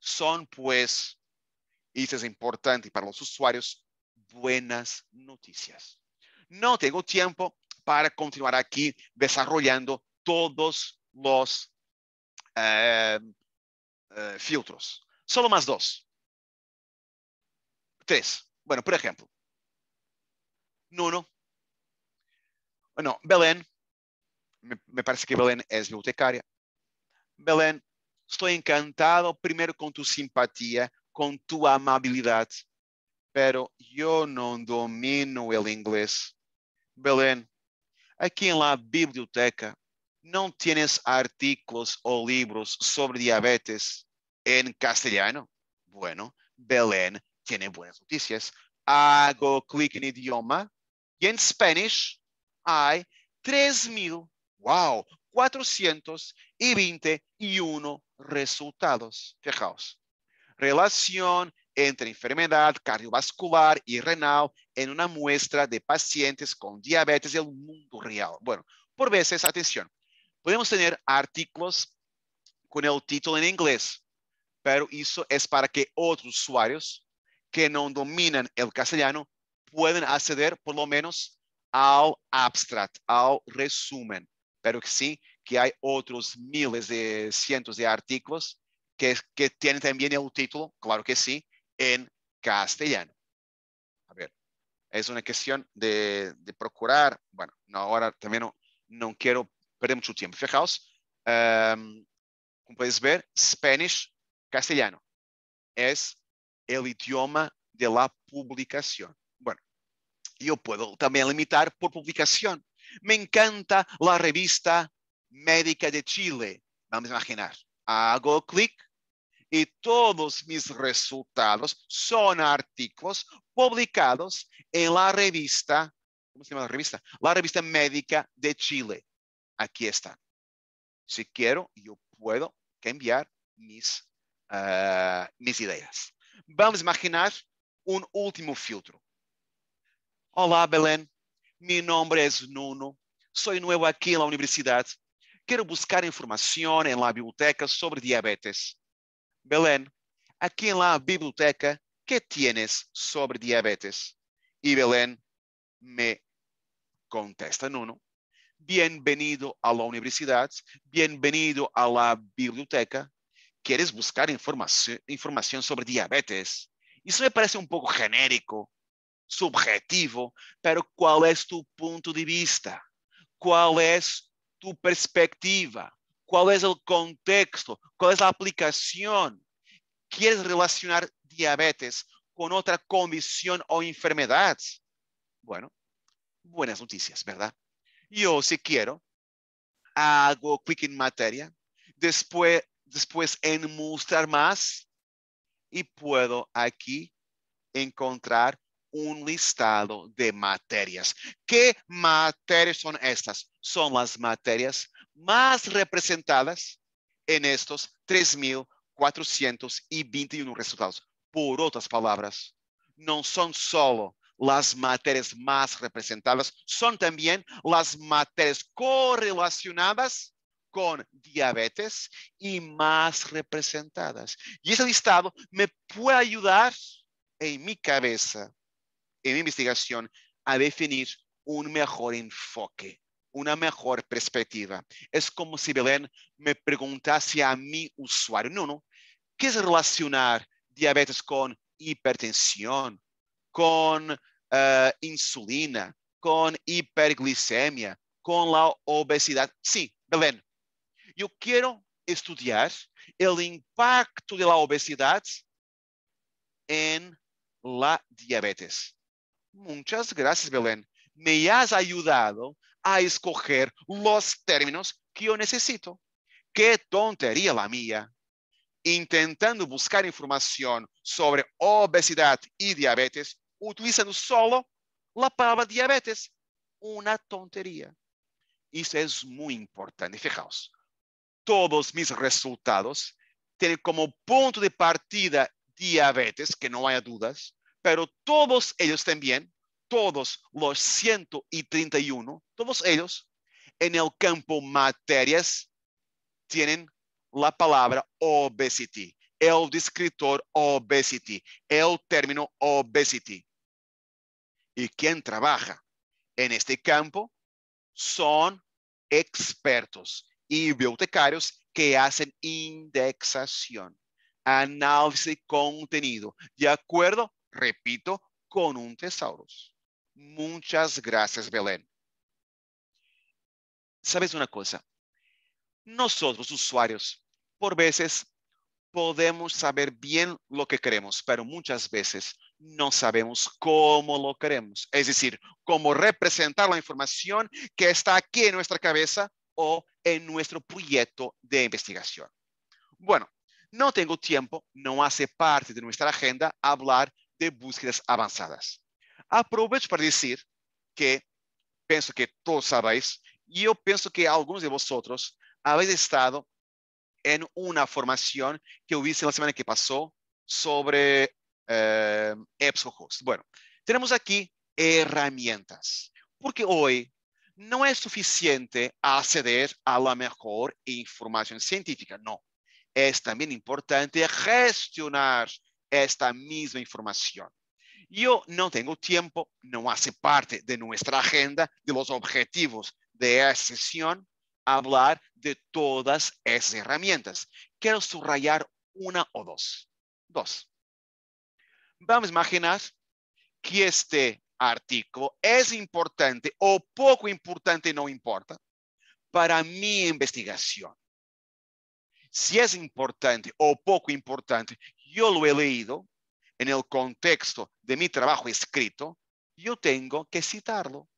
Son pues, y esto es importante para los usuarios, buenas noticias. No tengo tiempo para continuar aquí desarrollando todos los eh, eh, filtros. Solo más dos. Tres. Bueno, por ejemplo, Nuno não, Belém, me parece que Belém é bibliotecária. Belém, estou encantado primeiro com tua simpatia, com tua amabilidade, pero eu não domino o inglês. Belém, aqui na biblioteca não tienes artículos ou livros sobre diabetes em castelhano? Bueno, Belém tem boas notícias. Hago clic em idioma e em Spanish hay 3.000, wow, 421 resultados. Fijaos, relación entre enfermedad cardiovascular y renal en una muestra de pacientes con diabetes del mundo real. Bueno, por veces, atención, podemos tener artículos con el título en inglés, pero eso es para que otros usuarios que no dominan el castellano puedan acceder por lo menos al abstract, al resumen, pero que sí que hay otros miles de cientos de artículos que, que tienen también el título, claro que sí, en castellano. A ver, es una cuestión de, de procurar, bueno, no, ahora también no, quiero perder mucho tiempo. Fijaos, em, como puedes ver, Spanish, castellano, es el idioma de la publicación. Yo puedo también limitar por publicación. Me encanta la revista médica de Chile. Vamos a imaginar. Hago clic y todos mis resultados son artículos publicados en la revista, ¿cómo se llama la revista? La revista médica de Chile. Aquí está. Si quiero, yo puedo cambiar mis, eh, mis ideas. Vamos a imaginar un último filtro. Olá, Belém. Meu nome é Nuno. Sou novo aqui na universidade. Quero buscar informação em la biblioteca sobre diabetes. Belém, aqui na biblioteca, que tienes sobre diabetes? E Belém me contesta Nuno. Bem-vindo à universidade. Bem-vindo la biblioteca. Queres buscar informação sobre diabetes? Isso me parece um pouco genérico subjetivo, pero qual é tu ponto de vista? Qual é tu perspectiva? Qual é o contexto? Qual é a aplicação? Queres relacionar diabetes com outra condição ou enfermidade? Bueno, buenas notícias, verdade? Eu se quero, hago quick in matéria. Depois, después en mostrar mais, e puedo aqui encontrar un listado de materias. ¿Qué materias son estas? Son las materias más representadas en estos 3.421 resultados. Por otras palabras, no son solo las materias más representadas, son también las materias correlacionadas con diabetes y más representadas. Y ese listado me puede ayudar en mi cabeza en investigación a definir un mejor enfoque, una mejor perspectiva. Es como si Belén me preguntase a mi usuario, no, no, ¿quieres relacionar diabetes con hipertensión, con uh, insulina, con hiperglicemia, con la obesidad? Sí, Belén, yo quiero estudiar el impacto de la obesidad en la diabetes. Muchas gracias, Belén. Me has ayudado a escoger los términos que yo necesito. Qué tontería la mía. Intentando buscar información sobre obesidad y diabetes, utilizando solo la palabra diabetes. Una tontería. Eso es muy importante. Fijaos, todos mis resultados tienen como punto de partida diabetes, que no haya dudas pero todos ellos también, todos los 131, todos ellos en el campo materias tienen la palabra obesity, el descriptor obesity, el término obesity. Y quien trabaja en este campo son expertos y bibliotecarios que hacen indexación, análisis de contenido, de acuerdo repito, con un tesoro. Muchas gracias, Belén. ¿Sabes una cosa? Nosotros, usuarios, por veces podemos saber bien lo que queremos, pero muchas veces no sabemos cómo lo queremos. Es decir, cómo representar la información que está aquí en nuestra cabeza o en nuestro proyecto de investigación. Bueno, no tengo tiempo, no hace parte de nuestra agenda hablar búsquedas avanzadas. Aprovecho para decir que pienso que todos sabéis y yo pienso que algunos de vosotros habéis estado en una formación que hubiese la semana que pasó sobre eh, Bueno, tenemos aquí herramientas, porque hoy no es suficiente acceder a la mejor información científica, No, es también importante gestionar esta misma información. Yo no tengo tiempo, no hace parte de nuestra agenda, de los objetivos de esta sesión, hablar de todas esas herramientas. Quiero subrayar una o dos. Dos. Vamos a imaginar que este artículo es importante o poco importante, no importa, para mi investigación. Si es importante o poco importante, yo lo he leído en el contexto de mi trabajo escrito, yo tengo que citarlo.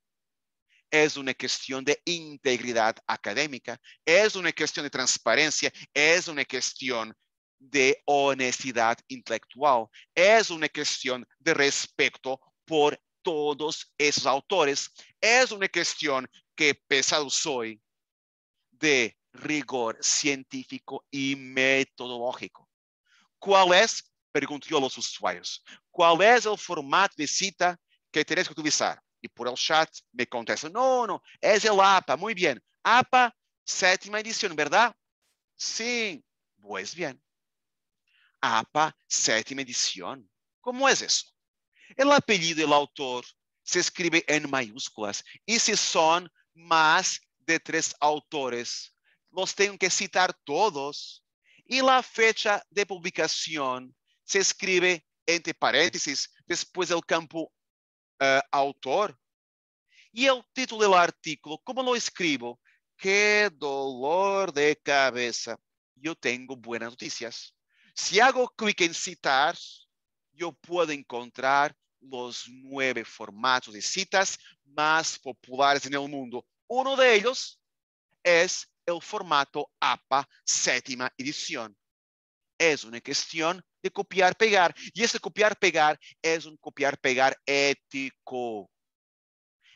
Es una cuestión de integridad académica, es una cuestión de transparencia, es una cuestión de honestidad intelectual, es una cuestión de respeto por todos esos autores, es una cuestión que pesado soy de rigor científico y metodológico qual é, perguntou aos usuários, qual é o formato de cita que tens que utilizar? E por el chat me contestam, não, não, é o APA, muito bem. APA, sétima edição, verdade? Sim, pois bem. APA, sétima edição. Como é isso? O apelido do autor se escreve em maiúsculas e se são mais de três autores, los tenho que citar todos y la fecha de publicación se escribe entre paréntesis después del campo eh, autor. Y el título del artículo, ¿cómo lo escribo? Qué dolor de cabeza. Yo tengo buenas noticias. Si hago clic en citar, yo puedo encontrar los nueve formatos de citas más populares en el mundo. Uno de ellos es el formato APA séptima edición. Es una cuestión de copiar-pegar. Y ese copiar-pegar es un copiar-pegar ético.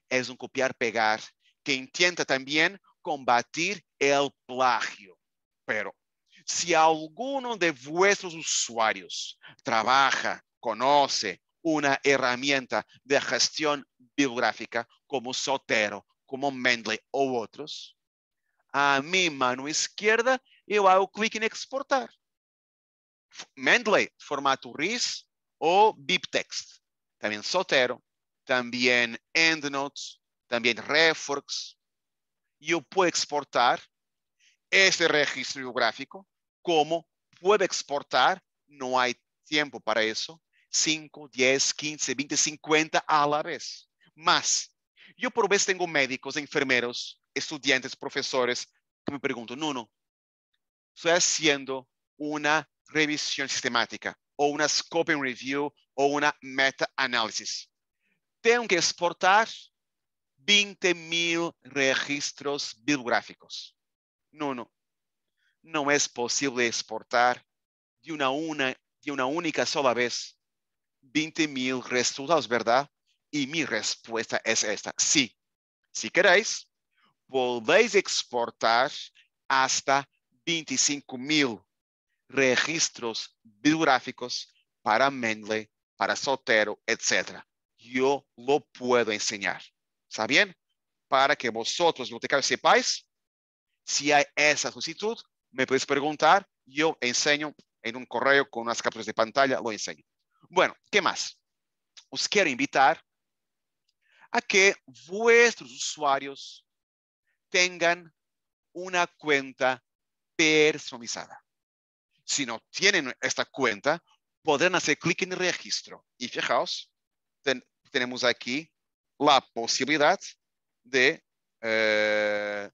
Es un copiar-pegar que intenta también combatir el plagio. Pero si alguno de vuestros usuarios trabaja, conoce una herramienta de gestión bibliográfica como Sotero, como Mendeley o otros, à minha mão esquerda, eu hago clique em exportar. Mendeley, formato RIS ou BibTeX, Também Sotero, também EndNote, também RefWorks, E eu posso exportar este registro geográfico como posso exportar, não há tempo para isso, 5, 10, 15, 20, 50 a la vez. Mas, eu por vez tenho médicos, enfermeiros, estudiantes, profesores, que me pregunto, no, no, estoy haciendo una revisión sistemática o una scoping review o una meta-análisis. Tengo que exportar 20.000 registros bibliográficos. No, no. No es posible exportar de una, una, de una única sola vez 20.000 resultados, ¿verdad? Y mi respuesta es esta. Sí. Si queréis, podéis exportar hasta 25 mil registros biográficos para Mendeley, para Sotero, etc. Eu lo puedo enseñar. ¿Está bem? Para que vosotros, bibliotecários, sepáis, si há essa solicitud, me podéis perguntar. Eu enseño en um correio com as capturas de pantalla, lo enseño. Bueno, que mais? Os quero invitar a que vuestros usuários tengan una cuenta personalizada. Si no tienen esta cuenta, podrán hacer clic en registro. Y fijaos, tenemos aquí la posibilidad de eh,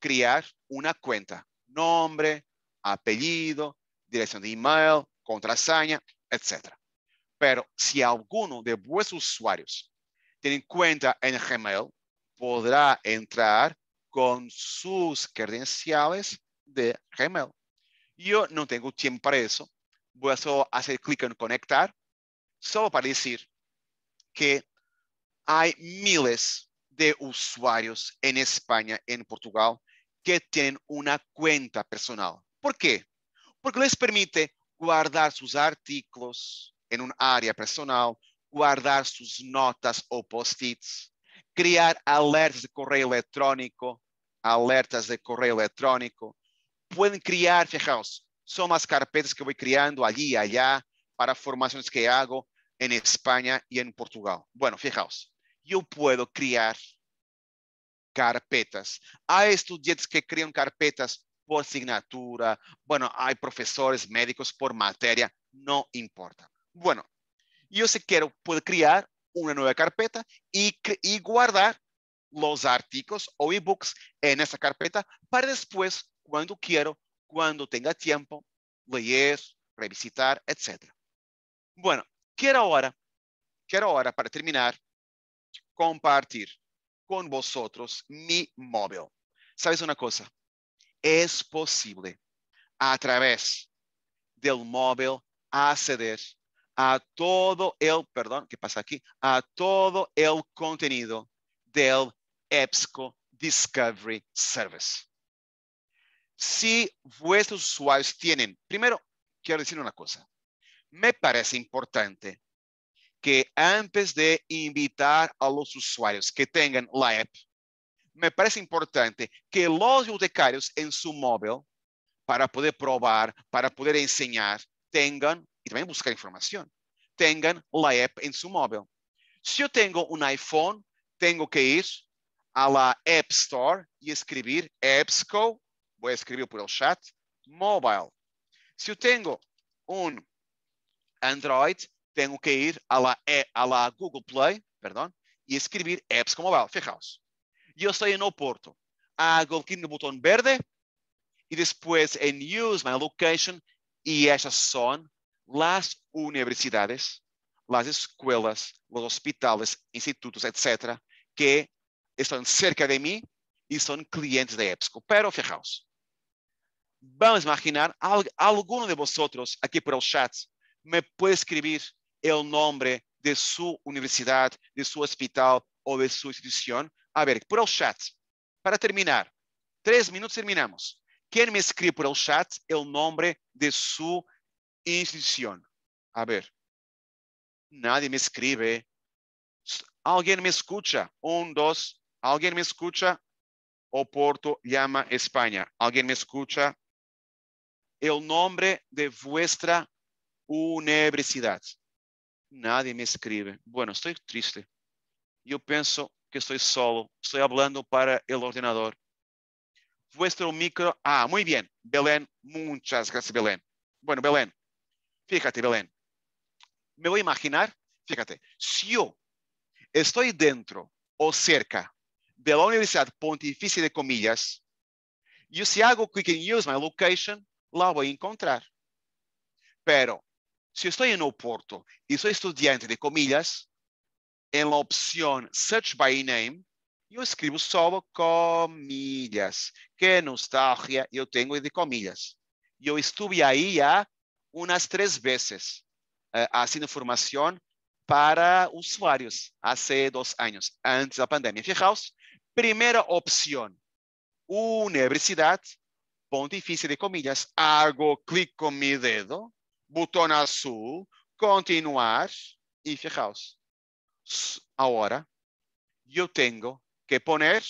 crear una cuenta. Nombre, apellido, dirección de email, contraseña, etc. Pero si alguno de vuestros usuarios tiene cuenta en Gmail, podrá entrar con sus credenciales de Gmail. Yo no tengo tiempo para eso. Voy a hacer clic en conectar, solo para decir que hay miles de usuarios en España, en Portugal, que tienen una cuenta personal. Por qué? Porque les permite guardar sus artículos en un área personal, guardar sus notas o post-its, criar alertas de correio eletrónico, alertas de correio eletrónico, podem criar, fijaos, são as carpetas que eu vou criando ali e allá para formações que hago em Espanha e em Portugal. Bueno, fijaos, eu posso criar carpetas. Há estudantes que criam carpetas por assinatura. bueno, há professores médicos por matéria, não importa. Bueno, eu se quero, posso criar una nueva carpeta y, guardar los artículos o ebooks en esa carpeta para después, cuando quiero, cuando tenga tiempo, leer, revisitar, etc. Bueno, quiero ahora, quiero ahora para terminar, compartir con vosotros mi móvil. ¿Sabes una cosa? Es posible a través del móvil acceder a todo el, perdón, ¿qué pasa aquí? A todo el contenido del EBSCO Discovery Service. Si vuestros usuarios tienen, primero, quiero decir una cosa. Me parece importante que antes de invitar a los usuarios que tengan la app, me parece importante que los bibliotecarios en su móvil, para poder probar, para poder enseñar, tengan e também buscar informação, tenham a app em seu móvel. Se eu tenho um iPhone, tenho que ir à la App Store e escrever EBSCO, vou escrever por el chat, mobile. Se eu tenho um Android, tenho que ir à la, à la Google Play, perdão, e escrever EBSCO Mobile, Fijaos. E eu estou no Porto. Hago clic no botão verde e depois em Use My Location e estas são las universidades, las escuelas, los hospitales, institutos, etc., que estão cerca de mim e são clientes da EBSCO, pero fijaos, vamos imaginar, alguno de vosotros aqui por el chat me pode escrever o nome de sua universidade, de seu hospital ou de sua instituição. A ver, por el chat, para terminar, três minutos terminamos. Quem me escreve por el chat o nome de sua Institución. A ver, nadie me escribe. Alguien me escucha. Un, dos, alguien me escucha. Oporto llama España. ¿Alguien me escucha? El nombre de vuestra universidad. Nadie me escribe. Bueno, estoy triste. Yo pienso que estoy solo. Estoy hablando para el ordenador. Vuestro micro. Ah, muy bien. Belén, muchas gracias, Belén. Bueno, Belén, Fíjate, Belén, me voy a imaginar, fíjate, si yo estoy dentro o cerca de la Universidad Pontificia de Comillas, yo si hago clic en Use My Location, la voy a encontrar. Pero se eu estou em Oporto e sou estudante de comilhas, em la opção Search by Name, eu escrevo só comilhas. Que nostalgia eu tenho de comilhas. Eu estive aí há unas tres veces eh, haciendo formación para usuarios hace dos años, antes de la pandemia. Fijaos, primera opción, universidad, pon de comillas, hago clic con mi dedo, botón azul, continuar, y fijaos, ahora yo tengo que poner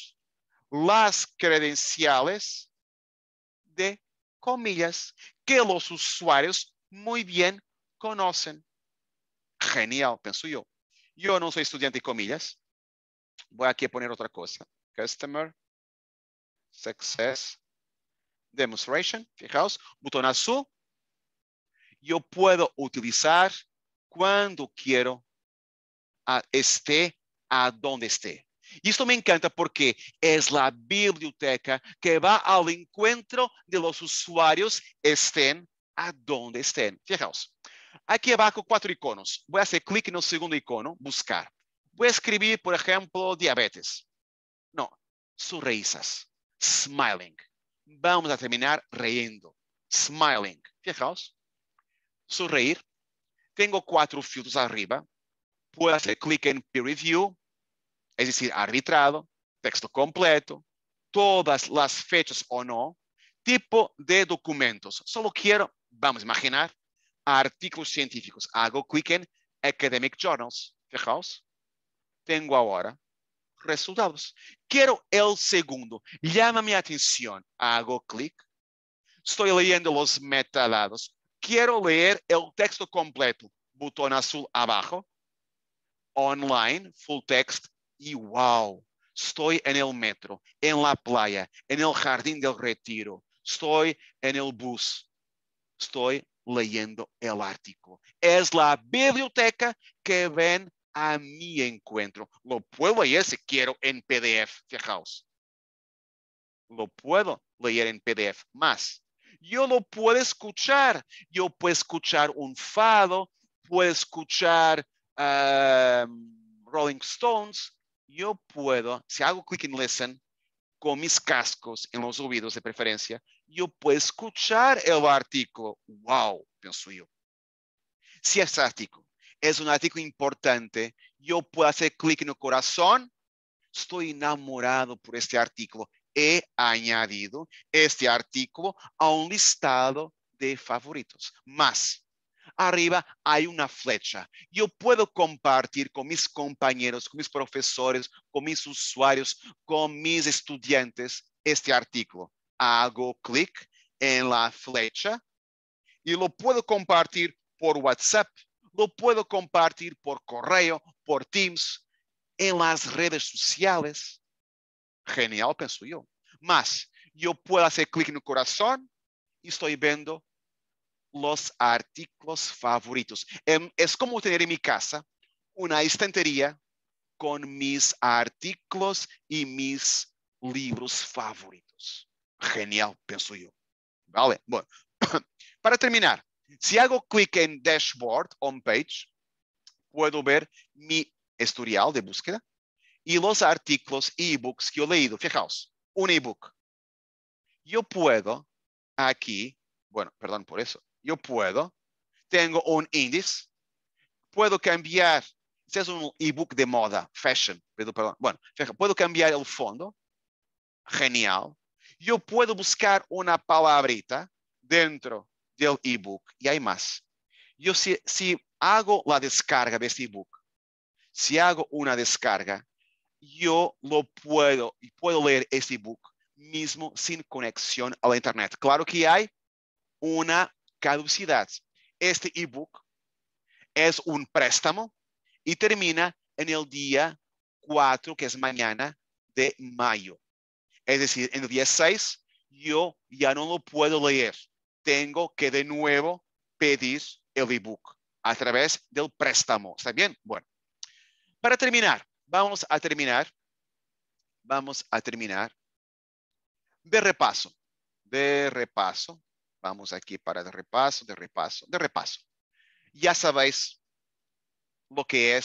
las credenciales de comillas que los usuarios muy bien conocen. Genial, pienso yo. Yo no soy estudiante de comillas. Voy aquí a poner otra cosa. Customer Success Demonstration. Fijaos, botón azul. Yo puedo utilizar cuando quiero esté a donde esté. Isto me encanta porque é a biblioteca que vai ao encontro de los usuários estén aonde estén. Fijaos, aqui abaixo quatro iconos. vou fazer clique clic segundo icono, buscar. vou escrever por exemplo diabetes. não sonrisas, smiling. Vamos a terminar riendo, smiling. Fijaos, sorrir tenho quatro filtros arriba. vou fazer clic em peer review, es decir, arbitrado, texto completo, todas las fechas o no, tipo de documentos. Solo quiero, vamos a imaginar, artículos científicos. Hago clic en Academic Journals. Fijaos, tengo ahora resultados. Quiero el segundo. Llama mi atención. Hago clic. Estoy leyendo los metadados. Quiero leer el texto completo. Botón azul abajo. Online, full text, y wow, estoy en el metro, en la playa, en el jardín del retiro, estoy en el bus, estoy leyendo el artículo. Es la biblioteca que ven a mi encuentro. Lo puedo leer si quiero en PDF, fijaos. Lo puedo leer en PDF, más. Yo lo puedo escuchar. Yo puedo escuchar un fado, puedo escuchar ah, Rolling Stones, yo puedo, si hago click and listen con mis cascos en los oídos de preferencia, yo puedo escuchar el artículo. ¡Wow! Pienso yo. Si este artículo es un artículo importante, yo puedo hacer clic en el corazón. Estoy enamorado por este artículo. He añadido este artículo a un listado de favoritos. Más, arriba hay una flecha. Yo puedo compartir con mis compañeros, con mis profesores, con mis usuarios, con mis estudiantes este artículo. Hago clic en la flecha y lo puedo compartir por WhatsApp, lo puedo compartir por correo, por Teams, en las redes sociales. Genial, pienso yo. Más, yo puedo hacer clic en el corazón y estoy viendo los artículos favoritos. Em, es como tener en mi casa una estantería con mis artículos y mis libros favoritos. Genial, pienso yo. Vale, bueno. Para terminar, si hago clic en Dashboard, page puedo ver mi historial de búsqueda y los artículos e-books que he leído. Fijaos, un e-book. Yo puedo aquí, bueno, perdón por eso, yo puedo, tengo un índice, puedo cambiar, es un ebook de moda, fashion, perdón, bueno, puedo cambiar el fondo, genial, yo puedo buscar una palabrita dentro del ebook y hay más. Yo si, si hago la descarga de este ebook, si hago una descarga, yo lo puedo y puedo leer este ebook mismo sin conexión a la internet. Claro que hay una caducidad, este ebook es un préstamo y termina en el día 4, que es mañana, de mayo. Es decir, en el día 6 yo ya no lo puedo leer. Tengo que de nuevo pedir el ebook a través del préstamo. ¿Está bien? Bueno, para terminar, vamos a terminar. Vamos a terminar. De repaso, de repaso. Vamos aqui para de repasso de repasso de repasso já sabéis o que é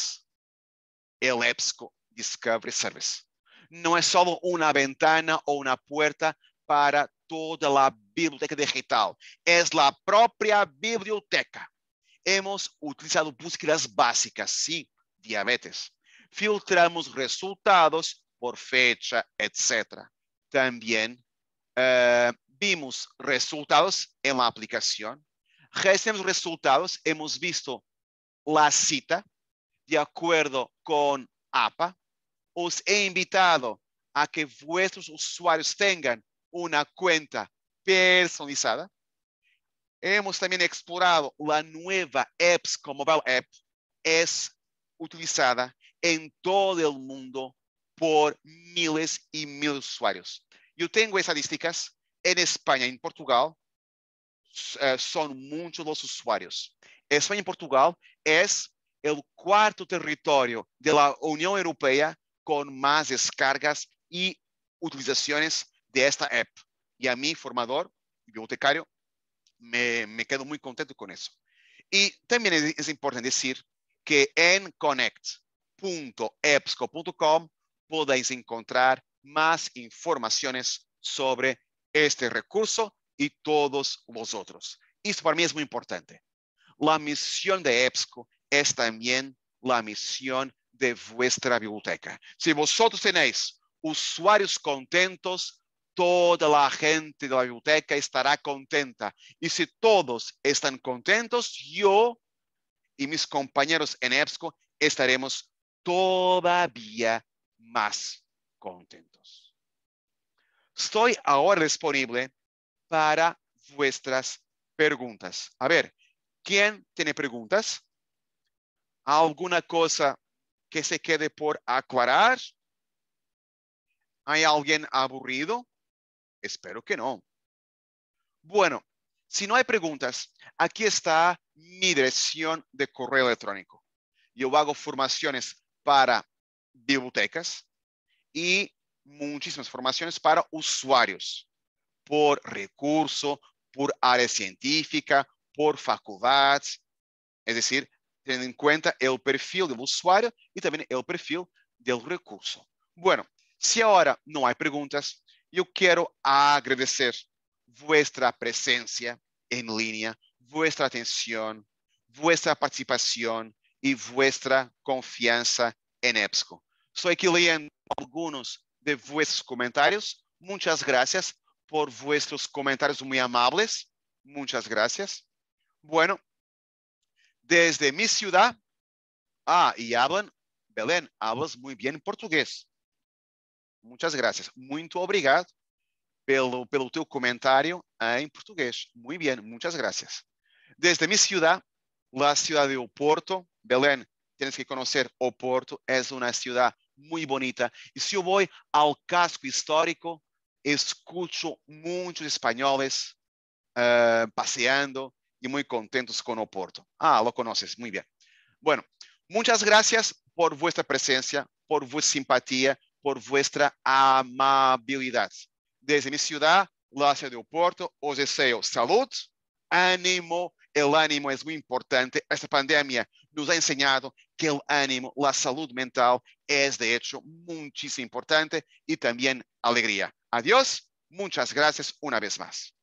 el EBSCO Discovery Service. não é só uma ventana ou uma puerta para toda a biblioteca digital. é a própria biblioteca. Hemos utilizado búsquedas básicas, sim diabetes. Filtramos resultados por fecha, etc. também eh, vimos resultados en la aplicación. Recibimos resultados, hemos visto la cita de acuerdo con APA. Os he invitado a que vuestros usuarios tengan una cuenta personalizada. Hemos también explorado la nueva apps como Mobile App. Es utilizada en todo el mundo por miles y miles de usuarios. Yo tengo estadísticas en España y en Portugal eh, son muchos los usuarios. España y Portugal es el cuarto territorio de la Unión Europea con más descargas y utilizaciones de esta app. Y a mí, formador, bibliotecario, me, quedo muy contento con eso. Y también es, es importante decir que en connect.epsco.com podéis encontrar más informaciones sobre este recurso y todos vosotros. Esto para mí es muy importante. La misión de EBSCO es también la misión de vuestra biblioteca. Si vosotros tenéis usuarios contentos, toda la gente de la biblioteca estará contenta. Y si todos están contentos, yo y mis compañeros en EBSCO estaremos todavía más contentos. Estoy ahora disponible para vuestras preguntas. A ver, ¿quién tiene preguntas? ¿Alguna cosa que se quede por aclarar? ¿Hay alguien aburrido? Espero que no. Bueno, si no hay preguntas, aquí está mi dirección de correo electrónico. Yo hago formaciones para bibliotecas y muchísimas formaciones para usuarios, por recurso, por área científica, por facultad, es é decir, teniendo en cuenta el perfil del usuario y también el perfil del recurso. Bueno, si ahora no hay preguntas, yo quiero agradecer vuestra presencia en línea, vuestra atención, vuestra participación y vuestra confianza en EBSCO. Soy Kilian, algunos de vuestros comentarios. Muchas gracias por vuestros comentarios muy amables. Muchas gracias. Bueno, desde mi ciudad. Ah, y hablan, Belén, hablas muy bien portugués. Muchas gracias. Muito obrigado pelo, pelo teu comentário em português. Muito bem, muitas graças. Desde minha cidade, la ciudad de Oporto, Belén, tienes que conhecer Oporto, é uma cidade muito bonita. E se eu vou ao casco histórico, escucho muitos españoles uh, eh, e muito contentes com o Oporto. Ah, lo conoces, muito bem. Bueno, muitas gracias por vuestra presença, por vuestra simpatia, por vuestra amabilidade. Desde minha ciudad, Lácia ciudad de Oporto, os desejo salud, ânimo o ânimo é muito importante. Esta pandemia nos ha ensinado que o ânimo, a saúde mental é, de hecho, muitíssimo importante e também alegria. Adiós, muitas graças uma vez mais.